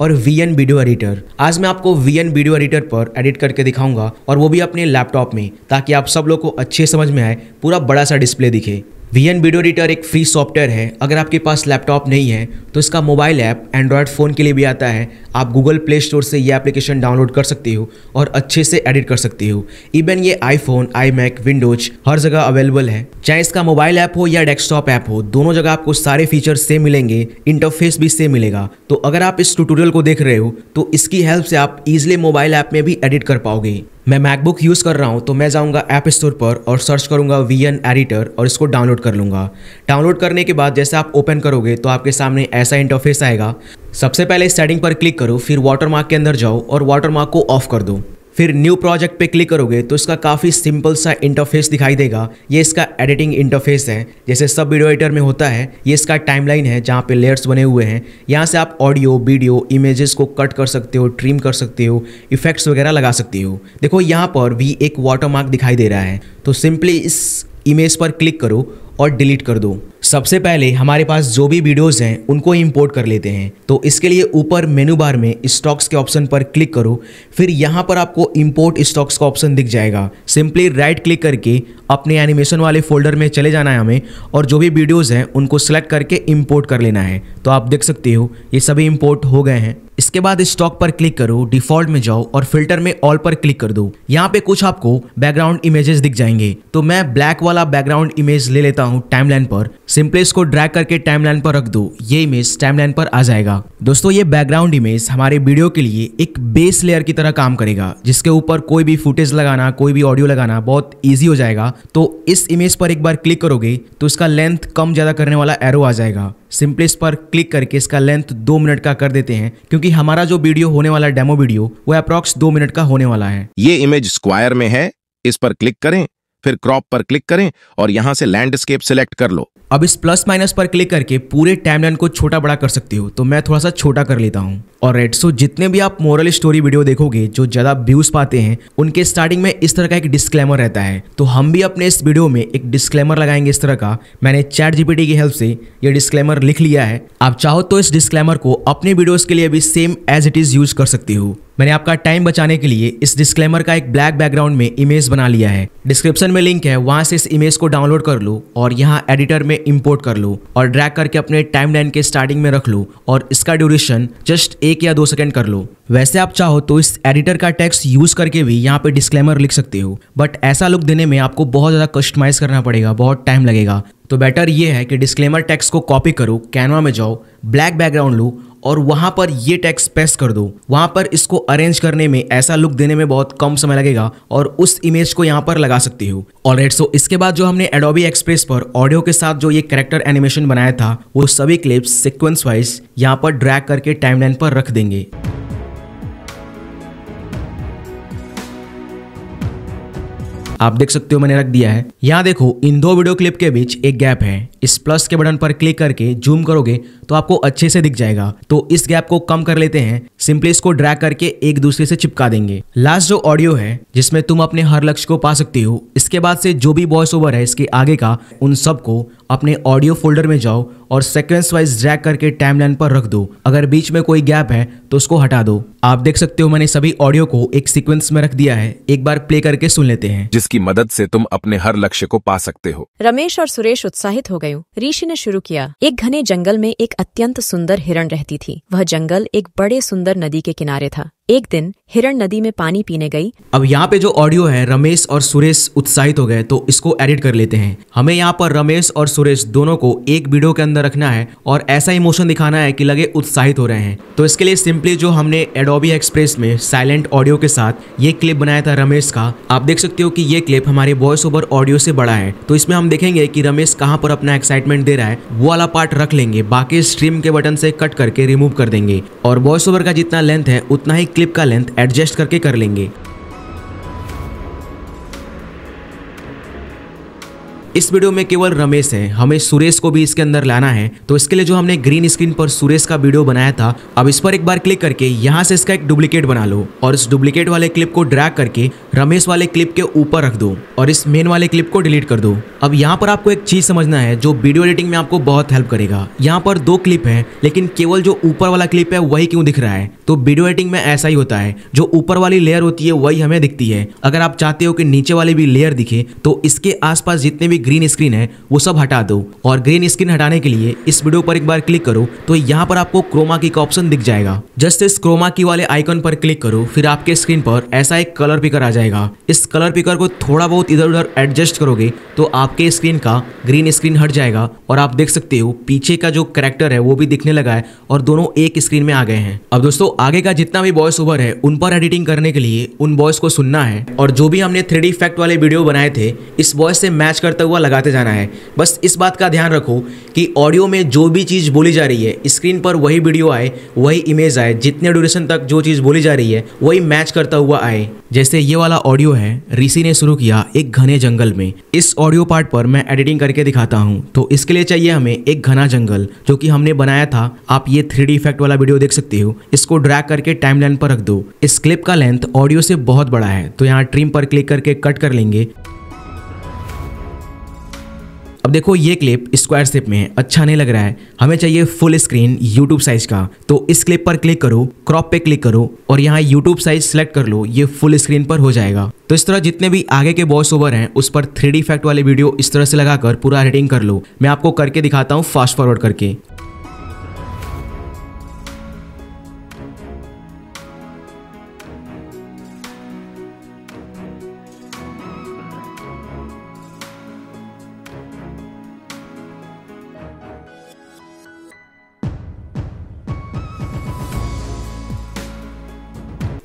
और वी एन वीडियो एडिटर आज मैं आपको वी एन वीडियो एडिटर पर एडिट करके दिखाऊंगा और वो भी अपने लैपटॉप में ताकि आप सब लोग को अच्छे समझ में आए पूरा बड़ा सा डिस्प्ले दिखे वी एन वीडियो एडिटर एक फ्री सॉफ्टवेयर है अगर आपके पास लैपटॉप नहीं है तो इसका मोबाइल ऐप एंड्रॉयड फ़ोन के लिए भी आता है आप गूगल प्ले स्टोर से यह एप्लीकेशन डाउनलोड कर सकती हो और अच्छे से एडिट कर सकती हो इवन ये आईफोन आई मैक विंडोज हर जगह अवेलेबल है चाहे इसका मोबाइल ऐप हो या डेस्कटॉप ऐप हो दोनों जगह आपको सारे फीचर सेम मिलेंगे इंटरफेस भी सेम मिलेगा तो अगर आप इस ट्यूटोरियल को देख रहे हो तो इसकी हेल्प से आप इजिली मोबाइल ऐप में भी एडिट कर पाओगे मैं मैकबुक यूज़ कर रहा हूँ तो मैं जाऊँगा ऐप स्टोर पर और सर्च करूँगा वी एन एडिटर और इसको डाउनलोड कर लूँगा डाउनलोड करने के बाद जैसे आप ओपन करोगे तो आपके सामने ऐसा इंटरफेस आएगा सबसे पहले सेटिंग पर क्लिक करो फिर वाटरमार्क के अंदर जाओ और वाटरमार्क को ऑफ कर दो फिर न्यू प्रोजेक्ट पे क्लिक करोगे तो इसका काफ़ी सिंपल सा इंटरफेस दिखाई देगा ये इसका एडिटिंग इंटरफेस है जैसे सब वीडियो एडिटर में होता है ये इसका टाइमलाइन है जहाँ पे लेयर्स बने हुए हैं यहाँ से आप ऑडियो वीडियो इमेजेस को कट कर सकते हो ट्रिम कर सकते हो इफेक्ट्स वगैरह लगा सकते हो देखो यहाँ पर भी एक वाटरमार्क दिखाई दे रहा है तो सिंपली इस इमेज पर क्लिक करो और डिलीट कर दो सबसे पहले हमारे पास जो भी वीडियोस हैं उनको इंपोर्ट कर लेते हैं तो इसके लिए ऊपर मेनू बार में स्टॉक्स के ऑप्शन पर क्लिक करो फिर यहाँ पर आपको इंपोर्ट स्टॉक्स का ऑप्शन दिख जाएगा सिंपली राइट क्लिक करके अपने एनिमेशन वाले फोल्डर में चले जाना है हमें और जो भी वीडियोज़ हैं उनको सेलेक्ट करके इम्पोर्ट कर लेना है तो आप देख सकते हो ये सभी इम्पोर्ट हो गए हैं इसके बाद स्टॉक पर क्लिक करो डिफॉल्ट में जाओ और फिल्टर में ऑल पर क्लिक कर दो यहाँ पे कुछ आपको बैकग्राउंड इमेजेस दिख जाएंगे तो मैं ब्लैक वाला बैकग्राउंड इमेज ले लेता हूँ टाइमलाइन पर सिंपली इसको ड्रैग करके टाइमलाइन पर रख दो ये इमेज टाइमलाइन पर आ जाएगा दोस्तों ये बैकग्राउंड इमेज हमारे वीडियो के लिए एक बेस लेयर की तरह काम करेगा जिसके ऊपर कोई भी फुटेज लगाना कोई भी ऑडियो लगाना बहुत ईजी हो जाएगा तो इस इमेज पर एक बार क्लिक करोगे तो इसका लेंथ कम ज़्यादा करने वाला एरो आ जाएगा सिंपली इस पर क्लिक करके इसका लेंथ दो मिनट का कर देते हैं क्योंकि हमारा जो वीडियो होने वाला डेमो वीडियो वो अप्रोक्स दो मिनट का होने वाला है ये इमेज स्क्वायर में है इस पर क्लिक करें फिर क्रॉप पर क्लिक करें और यहां से लैंडस्केप सिलेक्ट कर लो अब इस प्लस माइनस पर क्लिक करके पूरे टाइमलाइन को छोटा बड़ा कर सकती हो तो मैं थोड़ा सा छोटा कर लेता हूं और रेड सो जितने भी आप मोरल स्टोरी वीडियो देखोगे जो ज़्यादा व्यूज पाते हैं उनके स्टार्टिंग में इस तरह का एक डिस्क्लेमर रहता है तो हम भी अपने इस वीडियो में एक डिस्क्लेमर लगाएंगे इस तरह का मैंने चैट जीपीटी की हेल्प से ये डिस्क्लेमर लिख लिया है आप चाहो तो इस डिस्क्लेमर को अपने वीडियोज़ के लिए भी same as it is use कर सकती हो मैंने आपका टाइम बचाने के लिए इस डिस्क्लेमर का एक ब्लैक बैकग्राउंड में इमेज बना लिया है डिस्क्रिप्शन में लिंक है वहां से इस इमेज को डाउनलोड कर लो और यहाँ एडिटर में इम्पोर्ट कर लो और ड्रैग करके अपने टाइम के स्टार्टिंग में रख लो और इसका ड्यूरेशन जस्ट एक या दो सेकेंड कर लो वैसे आप चाहो तो इस एडिटर का टेक्स्ट यूज करके भी यहाँ पे डिस्क्लेमर लिख सकते हो बट ऐसा लुक देने में आपको बहुत ज़्यादा कस्टमाइज करना पड़ेगा बहुत टाइम लगेगा तो बेटर ये है कि डिस्क्लेमर टेक्स्ट को कॉपी करो कैनवा में जाओ ब्लैक बैकग्राउंड लो और वहां पर ये टैक्स पेस्ट कर दो वहां पर इसको अरेंज करने में ऐसा लुक देने में बहुत कम समय लगेगा और उस इमेज को यहाँ पर लगा सकती हो और सो इसके बाद जो हमने एडोबी एक्सप्रेस पर ऑडियो के साथ जो ये करेक्टर एनिमेशन बनाया था वो सभी क्लिप्स सिक्वेंस वाइज यहाँ पर ड्रैक करके टाइमलाइन पर रख देंगे आप देख सकते हो मैंने रख दिया है यहाँ देखो इन दो वीडियो क्लिप के बीच एक गैप है इस प्लस के बटन पर क्लिक करके जूम करोगे तो आपको अच्छे से दिख जाएगा तो इस गैप को कम कर लेते हैं सिंपली इसको ड्रैग करके एक दूसरे से चिपका देंगे लास्ट जो ऑडियो है जिसमें तुम अपने हर लक्ष्य को पा सकते हो इसके बाद से जो भी वॉइस ओवर है इसके आगे का उन सबको अपने ऑडियो फोल्डर में जाओ और सेक्वेंस वाइज ड्रैग करके टाइमलाइन पर रख दो अगर बीच में कोई गैप है तो उसको हटा दो आप देख सकते हो मैंने सभी ऑडियो को एक सीक्वेंस में रख दिया है एक बार प्ले करके सुन लेते हैं जिसकी मदद से तुम अपने हर लक्ष्य को पा सकते हो रमेश और सुरेश उत्साहित हो गयो ऋषि ने शुरू किया एक घने जंगल में एक अत्यंत सुंदर हिरण रहती थी वह जंगल एक बड़े सुंदर नदी के किनारे था एक दिन हिरण नदी में पानी पीने गई अब यहाँ पे जो ऑडियो है रमेश और सुरेश उत्साहित हो गए तो इसको एडिट कर लेते हैं हमें यहाँ पर रमेश और सुरेश दोनों को एक वीडियो के अंदर रखना है और ऐसा इमोशन दिखाना है कि लगे उत्साहित हो रहे हैं तो इसके लिए सिंपली जो हमने एडोबी एक्सप्रेस में साइलेंट ऑडियो के साथ ये क्लिप बनाया था रमेश का आप देख सकते हो कि ये क्लिप हमारे वॉइस ओवर ऑडियो से बड़ा है तो इसमें हम देखेंगे कि रमेश कहाँ पर अपना एक्साइटमेंट दे रहा है वो वाला पार्ट रख लेंगे बाकी स्ट्रीम के बटन से कट करके रिमूव कर देंगे और वॉइस ओवर का जितना लेंथ है उतना ही क्लिप का लेंथ एडजस्ट करके कर लेंगे इस वीडियो में केवल रमेश है हमें सुरेश को भी इसके अंदर लाना है तो इसके लिए जो हमने ग्रीन स्क्रीन पर सुरेश का वीडियो बनाया था अब इस पर एक बार क्लिक करके यहाँ से इसका एक डुप्लीकेट बना लो और इस डुप्लीकेट वाले क्लिप को ड्रैग करके रमेश वाले क्लिप के ऊपर रख दो और इस मेन वाले क्लिप को डिलीट कर दो अब यहाँ पर आपको एक चीज समझना है जो वीडियो एडिटिंग में आपको बहुत हेल्प करेगा यहाँ पर दो क्लिप है लेकिन केवल जो ऊपर वाला क्लिप है वही क्यों दिख रहा है तो वीडियो एडिटिंग में ऐसा ही होता है जो ऊपर वाली लेयर होती है वही हमें दिखती है अगर आप चाहते हो कि नीचे वाली भी लेयर दिखे तो इसके आसपास जितने भी ग्रीन स्क्रीन है वो सब हटा दो और ग्रीन स्क्रीन हटाने के लिए इस वीडियो पर एक बार क्लिक करो तो यहाँ पर आपको क्रोमा की का ऑप्शन दिख जाएगा जस्ट इस क्रोमा की वाले आइकन पर क्लिक करो फिर आपके स्क्रीन पर ऐसा एक कलर पिकर आ जाएगा इस कलर पिकर को थोड़ा बहुत इधर उधर एडजस्ट करोगे तो आपके स्क्रीन का ग्रीन स्क्रीन हट जाएगा और आप देख सकते हो पीछे का जो करेक्टर है वो भी दिखने लगा है और दोनों एक स्क्रीन में आ गए हैं अब दोस्तों आगे का जितना भी वॉइस ओवर है उन पर एडिटिंग करने के लिए उन वॉइस को सुनना है और जो भी हमने थ्री इफेक्ट वाले वीडियो बनाए थे इस वॉइस से मैच करते हुआ लगाते जाना है बस इस बात का ध्यान रखो कि ऑडियो में जो भी चीज़ बोली जा रही है स्क्रीन पर वही वीडियो आए वही इमेज आए जितने ड्यूरेशन तक जो चीज़ बोली जा रही है वही मैच करता हुआ आए जैसे ये वाला ऑडियो है ऋषि ने शुरू किया एक घने जंगल में इस ऑडियो पार्ट पर मैं एडिटिंग करके दिखाता हूँ तो इसके लिए चाहिए हमें एक घना जंगल जो कि हमने बनाया था आप ये थ्री इफेक्ट वाला वीडियो देख सकते हो इसको ड्रैग करके टाइम पर रख दो इस क्लिप का लेंथ ऑडियो से बहुत बड़ा है तो यहाँ ट्रिम पर क्लिक करके कट कर लेंगे अब देखो ये क्लिप स्क्वायर शेप में है अच्छा नहीं लग रहा है हमें चाहिए फुल स्क्रीन यूट्यूब साइज का तो इस क्लिप पर क्लिक करो क्रॉप पे क्लिक करो और यहाँ यूट्यूब साइज सेलेक्ट कर लो ये फुल स्क्रीन पर हो जाएगा तो इस तरह जितने भी आगे के वॉइस ओवर हैं उस पर थ्री इफेक्ट वाले वीडियो इस तरह से लगाकर पूरा एडिटिंग कर लो मैं आपको करके दिखाता हूँ फास्ट फॉरवर्ड करके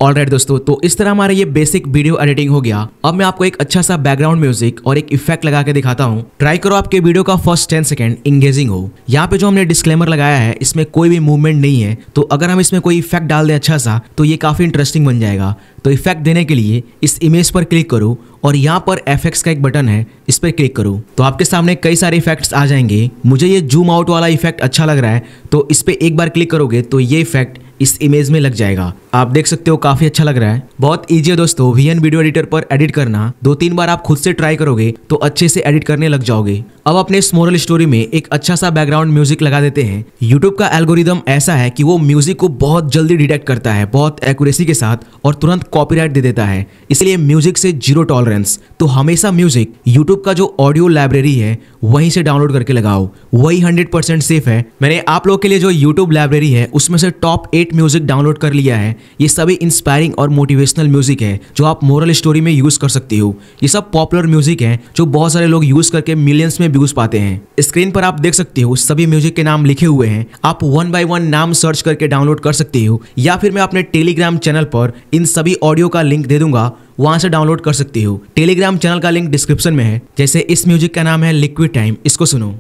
ऑल राइट दोस्तों तो इस तरह हमारा ये बेसिक वीडियो एडिटिंग हो गया अब मैं आपको एक अच्छा सा बैकग्राउंड म्यूजिक और एक इफेक्ट लगा के दिखाता हूँ ट्राई करो आपके वीडियो का फर्स्ट टेन सेकेंड इंगेजिंग हो यहाँ पे जो हमने डिस्क्लेमर लगाया है इसमें कोई भी मूवमेंट नहीं है तो अगर हम इसमें कोई इफेक्ट डाल दें अच्छा सा तो ये काफी इंटरेस्टिंग बन जाएगा तो इफेक्ट देने के लिए इस इमेज पर क्लिक करो और यहाँ पर एफ का एक बटन है इस पर क्लिक करो तो आपके सामने कई सारे इफेक्ट्स आ जाएंगे मुझे ये जूम आउट वाला इफेक्ट अच्छा लग रहा है तो इस पर एक बार क्लिक करोगे तो ये इफेक्ट इस इमेज में लग जाएगा आप देख सकते हो काफी अच्छा लग रहा है बहुत इजी है दोस्तों वीएन वीडियो एडिटर पर एडिट करना दो तीन बार आप खुद से ट्राई करोगे तो अच्छे से एडिट करने लग जाओगे अब अपने इस स्टोरी में एक अच्छा सा बैकग्राउंड म्यूजिक लगा देते हैं यूट्यूब का एल्गोरिदम ऐसा है कि वो म्यूजिक को बहुत जल्दी डिटेक्ट करता है बहुत एक्यूरेसी के साथ और तुरंत कॉपीराइट दे देता है इसलिए म्यूजिक से जीरो टॉलरेंस तो हमेशा म्यूजिक यूट्यूब का जो ऑडियो लाइब्रेरी है वहीं से डाउनलोड करके लगाओ वही हंड्रेड सेफ है मैंने आप लोग के लिए जो यूट्यूब लाइब्रेरी है उसमें से top eight great music download कर लिया है ये सभी इंस्पायरिंग और मोटिवेशनल म्यूजिक है जो आप मोरल स्टोरी में यूज कर सकती हो ये सब पॉपुलर म्यूजिक है जो बहुत सारे लोग यूज करके मिलियंस में व्यूज पाते हैं स्क्रीन पर आप देख सकते हो सभी म्यूजिक के नाम लिखे हुए हैं आप वन बाय वन नाम सर्च करके डाउनलोड कर सकते हो या फिर मैं अपने टेलीग्राम चैनल पर इन सभी ऑडियो का लिंक दे दूंगा वहां से डाउनलोड कर सकती हो टेलीग्राम चैनल का लिंक डिस्क्रिप्शन में है जैसे इस म्यूजिक का नाम है लिक्विड टाइम इसको सुनो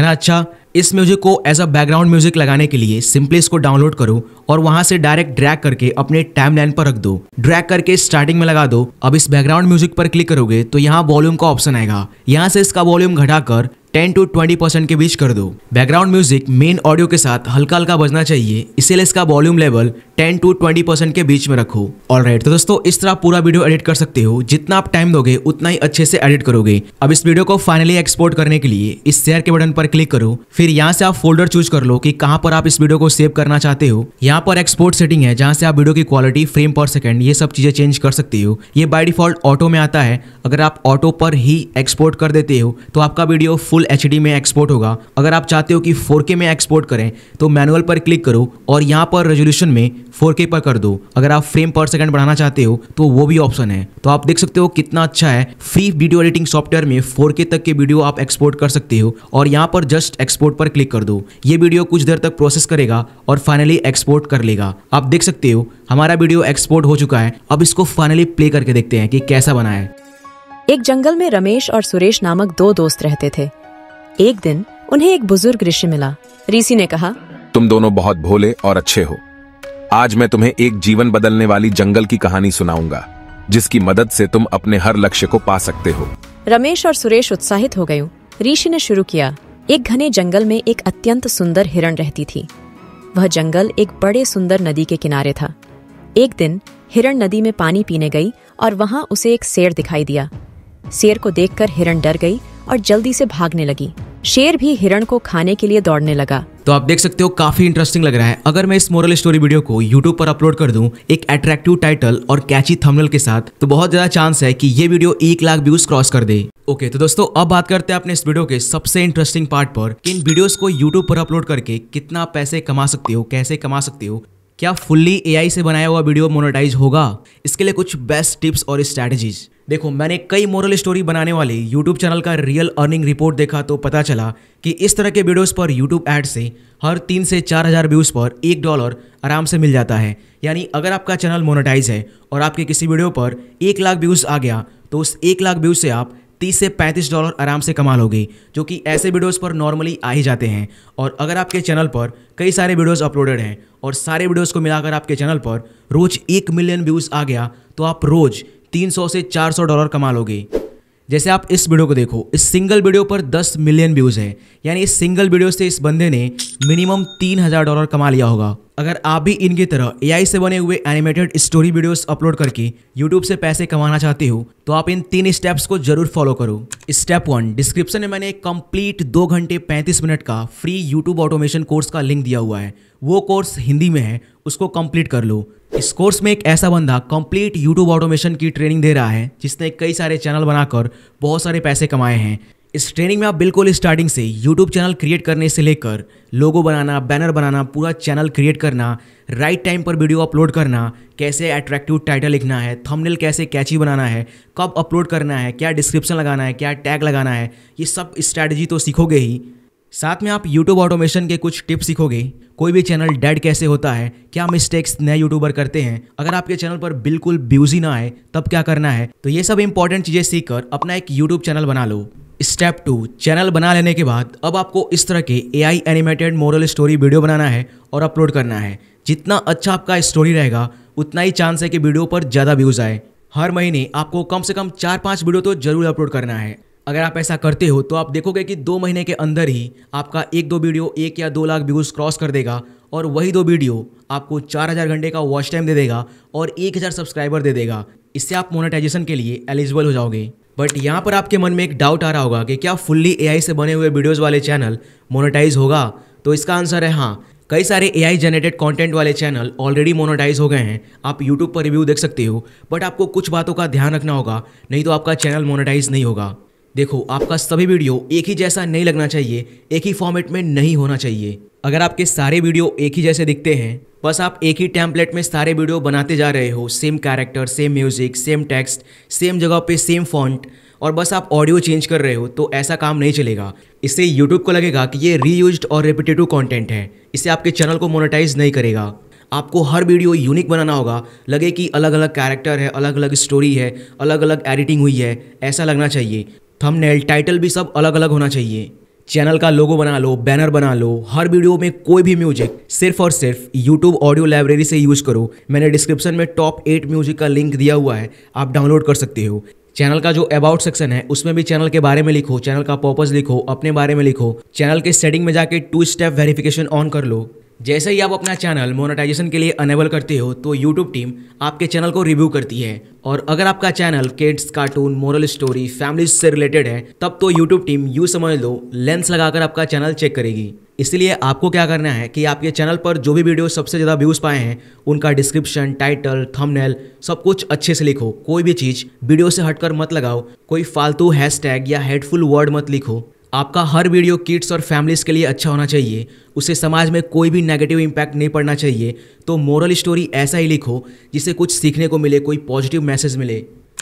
है ना अच्छा इस म्यूजिक को एज अ बैकग्राउंड म्यूजिक लगाने के लिए सिंपली इसको डाउनलोड करो और वहां से डायरेक्ट ड्रैग करके अपने टाइम लाइन पर रख दो ड्रैग करके स्टार्टिंग में लगा दो अब इस बैकग्राउंड म्यूजिक पर क्लिक करोगे तो यहाँ वॉल्यूम का ऑप्शन आएगा यहाँ से इसका वॉल्यूम घटाकर 10 टू 20 परसेंट के बीच कर दो बैकग्राउंड म्यूजिक मेन ऑडियो के साथ हल्का हल्का बजना चाहिए इसीलिए इसका वॉल्यूम लेवल 10 टू 20 परसेंट के बीच में रखो ऑल राइट right, तो दोस्तों इस तरह पूरा वीडियो एडिट कर सकते हो जितना आप टाइम दोगे उतना ही अच्छे से एडिट करोगे अब इस वीडियो को फाइनली एक्सपोर्ट करने के लिए इस शेयर के बटन पर क्लिक करो फिर यहाँ से आप फोल्डर चूज कर लो की कहाँ पर आप इस वीडियो को सेव करना चाहते हो यहाँ पर एक्सपोर्ट सेटिंग है जहाँ से आप वीडियो की क्वालिटी फ्रेम पर सेकेंड ये सब चीजें चेंज कर सकते हो ये बाई डिफॉल्ट ऑटो में आता है अगर आप ऑटो पर ही एक्सपोर्ट कर देते हो तो आपका वीडियो फुल फुल एच में एक्सपोर्ट होगा अगर आप चाहते हो कि फोर में एक्सपोर्ट करें तो मैनुअल पर क्लिक करो और यहाँ पर रेजोल्यूशन में फोर पर कर दो अगर आप फ्रेम पर सेकंड बढ़ाना चाहते हो तो वो भी ऑप्शन है तो आप देख सकते हो कितना अच्छा है फ्री वीडियो एडिटिंग सॉफ्टवेयर में फोर तक के वीडियो आप एक्सपोर्ट कर सकते हो और यहाँ पर जस्ट एक्सपोर्ट पर क्लिक कर दो ये वीडियो कुछ देर तक प्रोसेस करेगा और फाइनली एक्सपोर्ट कर लेगा आप देख सकते हो हमारा वीडियो एक्सपोर्ट हो चुका है अब इसको फाइनली प्ले करके देखते हैं कि कैसा बना है एक जंगल में रमेश और सुरेश नामक दो दोस्त रहते थे एक दिन उन्हें एक बुजुर्ग ऋषि मिला ऋषि ने कहा तुम दोनों बहुत भोले और अच्छे हो आज मैं तुम्हें एक जीवन बदलने वाली जंगल की कहानी सुनाऊंगा जिसकी मदद से तुम अपने हर लक्ष्य को पा सकते हो रमेश और सुरेश उत्साहित हो गए ऋषि ने शुरू किया एक घने जंगल में एक अत्यंत सुंदर हिरण रहती थी वह जंगल एक बड़े सुंदर नदी के किनारे था एक दिन हिरण नदी में पानी पीने गई और वहां उसे एक शेर दिखाई दिया शेर को देखकर हिरण डर गई और जल्दी से भागने लगी शेर भी हिरण को खाने के लिए दौड़ने लगा तो आप देख सकते हो काफी इंटरेस्टिंग लग रहा है अगर मैं इस मोरल स्टोरी वीडियो को यूट्यूब पर अपलोड कर दूं एक अट्रैक्टिव टाइटल और कैची थंबनेल के साथ तो बहुत ज्यादा चांस है कि ये वीडियो एक लाख व्यूज क्रॉस कर दे ओके okay, तो दोस्तों अब बात करते हैं अपने इस वीडियो के सबसे इंटरेस्टिंग पार्ट पर इन वीडियोस को यूट्यूब पर अपलोड करके कितना पैसे कमा सकते हो कैसे कमा सकते हो क्या फुल्ली एआई से बनाया हुआ वीडियो मोनेटाइज होगा इसके लिए कुछ बेस्ट टिप्स और स्ट्रैटेजीज देखो मैंने कई मोरल स्टोरी बनाने वाले यूट्यूब चैनल का रियल अर्निंग रिपोर्ट देखा तो पता चला कि इस तरह के वीडियोस पर यूट्यूब ऐड से हर तीन से चार हज़ार व्यूज़ पर एक डॉलर आराम से मिल जाता है यानी अगर आपका चैनल मोनेटाइज है और आपके किसी वीडियो पर एक लाख व्यूज़ आ गया तो उस एक लाख व्यूज़ से आप तीस से पैंतीस डॉलर आराम से कमा लोगे जो कि ऐसे वीडियोस पर नॉर्मली आ ही जाते हैं और अगर आपके चैनल पर कई सारे वीडियोस अपलोडेड हैं और सारे वीडियोस को मिलाकर आपके चैनल पर रोज़ एक मिलियन व्यूज़ आ गया तो आप रोज़ 300 से 400 डॉलर कमा लोगे जैसे आप इस वीडियो को देखो इस सिंगल वीडियो पर 10 मिलियन व्यूज़ हैं यानी इस सिंगल वीडियो से इस बंदे ने मिनिमम 3000 डॉलर कमा लिया होगा अगर आप भी इनकी तरह एआई से बने हुए एनिमेटेड स्टोरी वीडियोस अपलोड करके यूट्यूब से पैसे कमाना चाहते हो तो आप इन तीन स्टेप्स को जरूर फॉलो करो स्टेप वन डिस्क्रिप्शन में मैंने कंप्लीट दो घंटे पैंतीस मिनट का फ्री यूट्यूब ऑटोमेशन कोर्स का लिंक दिया हुआ है वो कोर्स हिंदी में है उसको कंप्लीट कर लो इस कोर्स में एक ऐसा बंदा कंप्लीट यूट्यूब ऑटोमेशन की ट्रेनिंग दे रहा है जिसने कई सारे चैनल बनाकर बहुत सारे पैसे कमाए हैं इस ट्रेनिंग में आप बिल्कुल स्टार्टिंग से यूट्यूब चैनल क्रिएट करने से लेकर लोगो बनाना बैनर बनाना पूरा चैनल क्रिएट करना राइट टाइम पर वीडियो अपलोड करना कैसे अट्रैक्टिव टाइटल लिखना है थंबनेल कैसे कैची बनाना है कब अपलोड करना है क्या डिस्क्रिप्शन लगाना है क्या टैग लगाना है ये सब स्ट्रैटेजी तो सीखोगे ही साथ में आप यूट्यूब ऑटोमेशन के कुछ टिप्स सीखोगे कोई भी चैनल डेड कैसे होता है क्या मिस्टेक्स नए यूट्यूबर करते हैं अगर आपके चैनल पर बिल्कुल व्यूज ही ना आए तब क्या करना है तो ये सब इंपॉर्टेंट चीज़ें सीखकर अपना एक यूट्यूब चैनल बना लो स्टेप टू चैनल बना लेने के बाद अब आपको इस तरह के AI animated moral story video बनाना है और अपलोड करना है जितना अच्छा आपका स्टोरी रहेगा उतना ही चांस है कि वीडियो पर ज़्यादा व्यूज़ आए हर महीने आपको कम से कम चार पाँच वीडियो तो जरूर अपलोड करना है अगर आप ऐसा करते हो तो आप देखोगे कि दो महीने के अंदर ही आपका एक दो वीडियो एक या दो लाख व्यूज़ क्रॉस कर देगा और वही दो वीडियो आपको चार हज़ार घंटे का वॉच टाइम दे देगा और एक हज़ार सब्सक्राइबर दे देगा इससे आप मोनेटाइजेशन के लिए एलिजिबल हो जाओगे बट यहाँ पर आपके मन में एक डाउट आ रहा होगा कि क्या फुल्ली ए से बने हुए वीडियोज़ वाले चैनल मोनेटाइज होगा तो इसका आंसर है हाँ कई सारे ए आई जनरेटेड कॉन्टेंट वाले चैनल ऑलरेडी मोनोटाइज हो गए हैं आप यूट्यूब पर रिव्यू देख सकते हो बट आपको कुछ बातों का ध्यान रखना होगा नहीं तो आपका चैनल मोनोटाइज नहीं होगा देखो आपका सभी वीडियो एक ही जैसा नहीं लगना चाहिए एक ही फॉर्मेट में नहीं होना चाहिए अगर आपके सारे वीडियो एक ही जैसे दिखते हैं बस आप एक ही टैंपलेट में सारे वीडियो बनाते जा रहे हो same character same music same text same जगह पे सेम फॉन्ट और बस आप ऑडियो चेंज कर रहे हो तो ऐसा काम नहीं चलेगा इससे यूट्यूब को लगेगा कि ये रीयूज और रिपीटेटिव कॉन्टेंट है इससे आपके चैनल को मोनोटाइज नहीं करेगा आपको हर वीडियो यूनिक बनाना होगा लगे कि अलग अलग कैरेक्टर है अलग अलग स्टोरी है अलग अलग एडिटिंग हुई है ऐसा लगना चाहिए थंबनेल टाइटल भी सब अलग अलग होना चाहिए चैनल का लोगो बना लो बैनर बना लो हर वीडियो में कोई भी म्यूजिक सिर्फ और सिर्फ यूट्यूब ऑडियो लाइब्रेरी से यूज करो मैंने डिस्क्रिप्शन में टॉप एट म्यूजिक का लिंक दिया हुआ है आप डाउनलोड कर सकते हो चैनल का जो अबाउट सेक्शन है उसमें भी चैनल के बारे में लिखो चैनल का पर्पज लिखो अपने बारे में लिखो चैनल के सेटिंग में जाके टू स्टेप वेरिफिकेशन ऑन कर लो जैसे ही आप अपना चैनल मोनेटाइजेशन के लिए अनेबल करते हो तो यूट्यूब टीम आपके चैनल को रिव्यू करती है और अगर आपका channel kids cartoon moral story family से रिलेटेड है तब तो यूट्यूब टीम यू समझ लो लेंस लगाकर आपका चैनल चेक करेगी इसलिए आपको क्या करना है कि आपके चैनल पर जो भी वीडियो सबसे ज़्यादा व्यूज़ पाए हैं उनका डिस्क्रिप्शन टाइटल थंबनेल सब कुछ अच्छे से लिखो कोई भी चीज़ वीडियो से हटकर मत लगाओ कोई फालतू हैशटैग या हेडफुल वर्ड मत लिखो आपका हर वीडियो किड्स और फैमिलीज़ के लिए अच्छा होना चाहिए उसे समाज में कोई भी नेगेटिव इम्पैक्ट नहीं पड़ना चाहिए तो मॉरल स्टोरी ऐसा ही लिखो जिसे कुछ सीखने को मिले कोई पॉजिटिव मैसेज मिले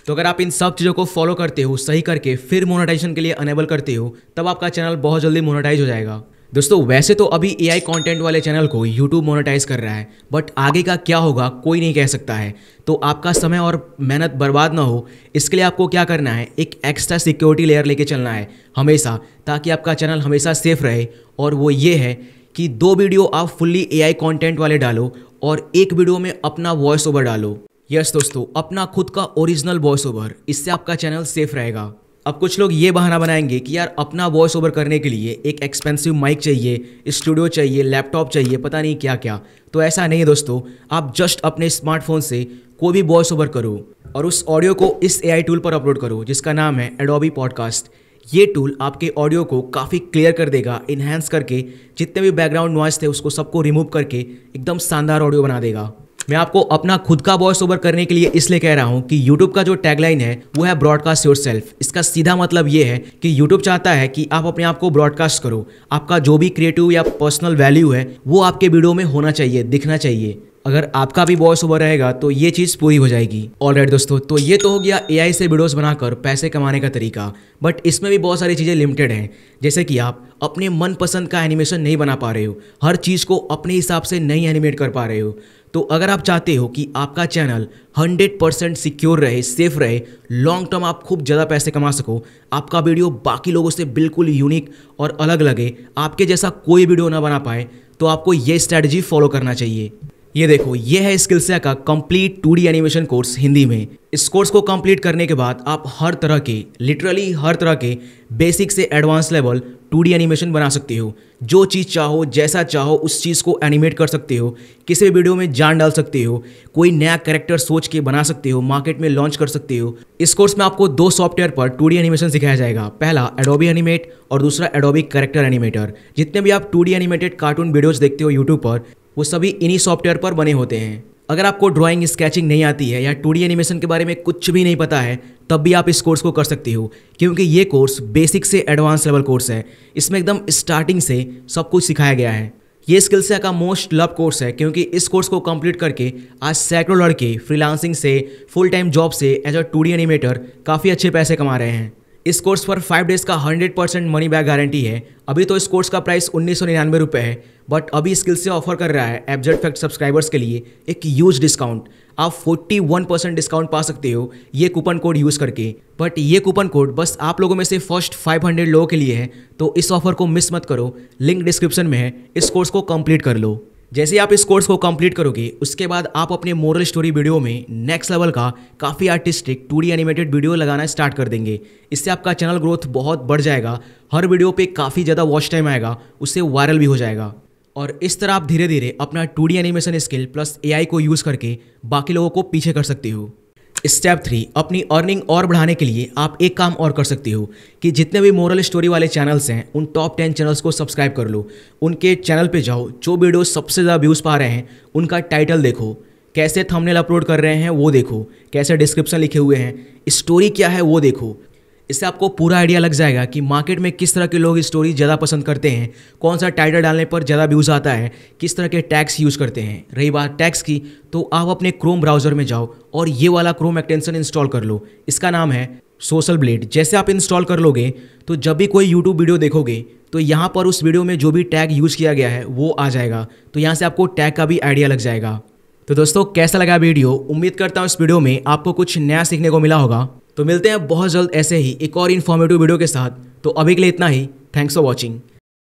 तो अगर आप इन सब चीज़ों को फॉलो करते हो सही करके फिर मोनेटाइजेशन के लिए अनेबल करते हो तब आपका चैनल बहुत जल्दी मोनेटाइज हो जाएगा दोस्तों वैसे तो अभी ए आई कॉन्टेंट वाले चैनल को यूट्यूब मोनेटाइज कर रहा है बट आगे का क्या होगा कोई नहीं कह सकता है तो आपका समय और मेहनत बर्बाद ना हो इसके लिए आपको क्या करना है एक एक्स्ट्रा सिक्योरिटी लेयर लेके चलना है हमेशा ताकि आपका चैनल हमेशा सेफ रहे और वो ये है कि दो वीडियो आप फुल्ली ए आई कॉन्टेंट वाले डालो और एक वीडियो में अपना वॉइस ओवर डालो यस दोस्तों अपना खुद का ओरिजिनल वॉइस ओवर इससे आपका चैनल सेफ रहेगा अब कुछ लोग ये बहाना बनाएंगे कि यार अपना वॉइस ओवर करने के लिए एक एक्सपेंसिव माइक चाहिए स्टूडियो चाहिए लैपटॉप चाहिए पता नहीं क्या क्या तो ऐसा नहीं है दोस्तों आप जस्ट अपने स्मार्टफोन से कोई भी वॉइस ओवर करो और उस ऑडियो को इस ए टूल पर अपलोड करो जिसका नाम है एडोबी पॉडकास्ट ये टूल आपके ऑडियो को काफ़ी क्लियर कर देगा इन्हेंस करके जितने भी बैकग्राउंड नॉइज थे उसको सबको रिमूव करके एकदम शानदार ऑडियो बना देगा मैं आपको अपना खुद का वॉइस ओवर करने के लिए इसलिए कह रहा हूँ कि यूट्यूब का जो टैगलाइन है वो है ब्रॉडकास्ट योर सेल्फ इसका सीधा मतलब ये है कि यूट्यूब चाहता है कि आप अपने आप को ब्रॉडकास्ट करो आपका जो भी क्रिएटिव या पर्सनल वैल्यू है वो आपके वीडियो में होना चाहिए दिखना चाहिए अगर आपका भी वॉइस ओवर रहेगा तो ये चीज़ पूरी हो जाएगी ऑल राइट दोस्तों तो ये तो हो गया ए से वीडियोज़ बनाकर पैसे कमाने का तरीका बट इसमें भी बहुत सारी चीज़ें लिमिटेड हैं जैसे कि आप अपने मनपसंद का एनिमेशन नहीं बना पा रहे हो हर चीज़ को अपने हिसाब से नहीं एनिमेट कर पा रहे हो तो अगर आप चाहते हो कि आपका चैनल 100 परसेंट सिक्योर रहे सेफ रहे लॉन्ग टर्म आप खूब ज़्यादा पैसे कमा सको आपका वीडियो बाकी लोगों से बिल्कुल यूनिक और अलग लगे आपके जैसा कोई वीडियो ना बना पाए तो आपको ये स्ट्रैटेजी फॉलो करना चाहिए ये देखो ये है स्किल्सिया का complete two animation course Hindi में इस कोर्स को कंप्लीट करने के बाद आप हर तरह के लिटरली हर तरह के बेसिक से एडवांस लेवल टू एनिमेशन बना सकते हो जो चीज़ चाहो जैसा चाहो उस चीज़ को एनिमेट कर सकते हो किसी भी वीडियो में जान डाल सकते हो कोई नया कैरेक्टर सोच के बना सकते हो मार्केट में लॉन्च कर सकते हो इस कोर्स में आपको दो सॉफ्टवेयर पर टू एनिमेशन सिखाया जाएगा पहला एडोबी एनिमेट और दूसरा एडोबी कैरेक्टर एनिमेटर जितने भी आप टू एनिमेटेड कार्टून वीडियोज़ देखते हो यूट्यूब पर वो सभी इन्हीं सॉफ्टवेयर पर बने होते हैं अगर आपको ड्राइंग स्केचिंग नहीं आती है या टू एनिमेशन के बारे में कुछ भी नहीं पता है तब भी आप इस कोर्स को कर सकती हो क्योंकि ये कोर्स बेसिक से एडवांस लेवल कोर्स है इसमें एकदम स्टार्टिंग से सब कुछ सिखाया गया है ये स्किल्स का मोस्ट लव कोर्स है क्योंकि इस कोर्स को कंप्लीट करके आज सैकड़ों लड़के फ्रीलांसिंग से फुल टाइम जॉब से एज अ टू एनिमेटर काफ़ी अच्छे पैसे कमा रहे हैं इस कोर्स पर फाइव डेज़ का hundred percent money back guarantee है अभी तो इस कोर्स का प्राइस उन्नीस सौ निन्यानवे रुपये है बट अभी स्किल से ऑफर कर रहा है एबजेट फैक्ट सब्सक्राइबर्स के लिए एक यूज डिस्काउंट आप 41 परसेंट डिस्काउंट पा सकते हो ये कूपन कोड यूज़ करके बट ये कूपन कोड बस आप लोगों में से फर्स्ट 500 लोगों के लिए है तो इस ऑफर को मिस मत करो लिंक डिस्क्रिप्शन में है इस कोर्स को कंप्लीट कर लो जैसे आप इस कोर्स को कंप्लीट करोगे उसके बाद आप अपने मोरल स्टोरी वीडियो में नेक्स्ट लेवल का काफ़ी आर्टिस्टिक टू एनिमेटेड वीडियो लगाना स्टार्ट कर देंगे इससे आपका चैनल ग्रोथ बहुत बढ़ जाएगा हर वीडियो पे काफ़ी ज़्यादा वॉच टाइम आएगा उससे वायरल भी हो जाएगा और इस तरह आप धीरे धीरे अपना two animation skill plus a को यूज़ करके बाकी लोगों को पीछे कर सकते हो स्टेप थ्री अपनी अर्निंग और बढ़ाने के लिए आप एक काम और कर सकते हो कि जितने भी मोरल स्टोरी वाले चैनल्स हैं उन टॉप टेन चैनल्स को सब्सक्राइब कर लो उनके चैनल पे जाओ जो वीडियो सबसे ज़्यादा व्यूज़ पा रहे हैं उनका टाइटल देखो कैसे थंबनेल अपलोड कर रहे हैं वो देखो कैसे डिस्क्रिप्शन लिखे हुए हैं स्टोरी क्या है वो देखो इससे आपको पूरा आइडिया लग जाएगा कि मार्केट में किस तरह के लोग स्टोरी ज़्यादा पसंद करते हैं कौन सा टाइटल डालने पर ज़्यादा व्यूज़ आता है किस तरह के टैक्स यूज़ करते हैं रही बात टैक्स की तो आप अपने क्रोम ब्राउज़र में जाओ और ये वाला क्रोम एक्सटेंशन इंस्टॉल कर लो इसका नाम है सोशल ब्लेड जैसे आप इंस्टॉल कर लोगे तो जब भी कोई यूट्यूब वीडियो देखोगे तो यहाँ पर उस वीडियो में जो भी टैग यूज़ किया गया है वो आ जाएगा तो यहाँ से आपको टैग का भी आइडिया लग जाएगा तो दोस्तों कैसा लगा वीडियो उम्मीद करता हूँ इस वीडियो में आपको कुछ नया सीखने को मिला होगा तो मिलते हैं बहुत जल्द ऐसे ही एक और इन्फॉर्मेटिव वीडियो के साथ तो अभी के लिए इतना ही थैंक्स फॉर वॉचिंग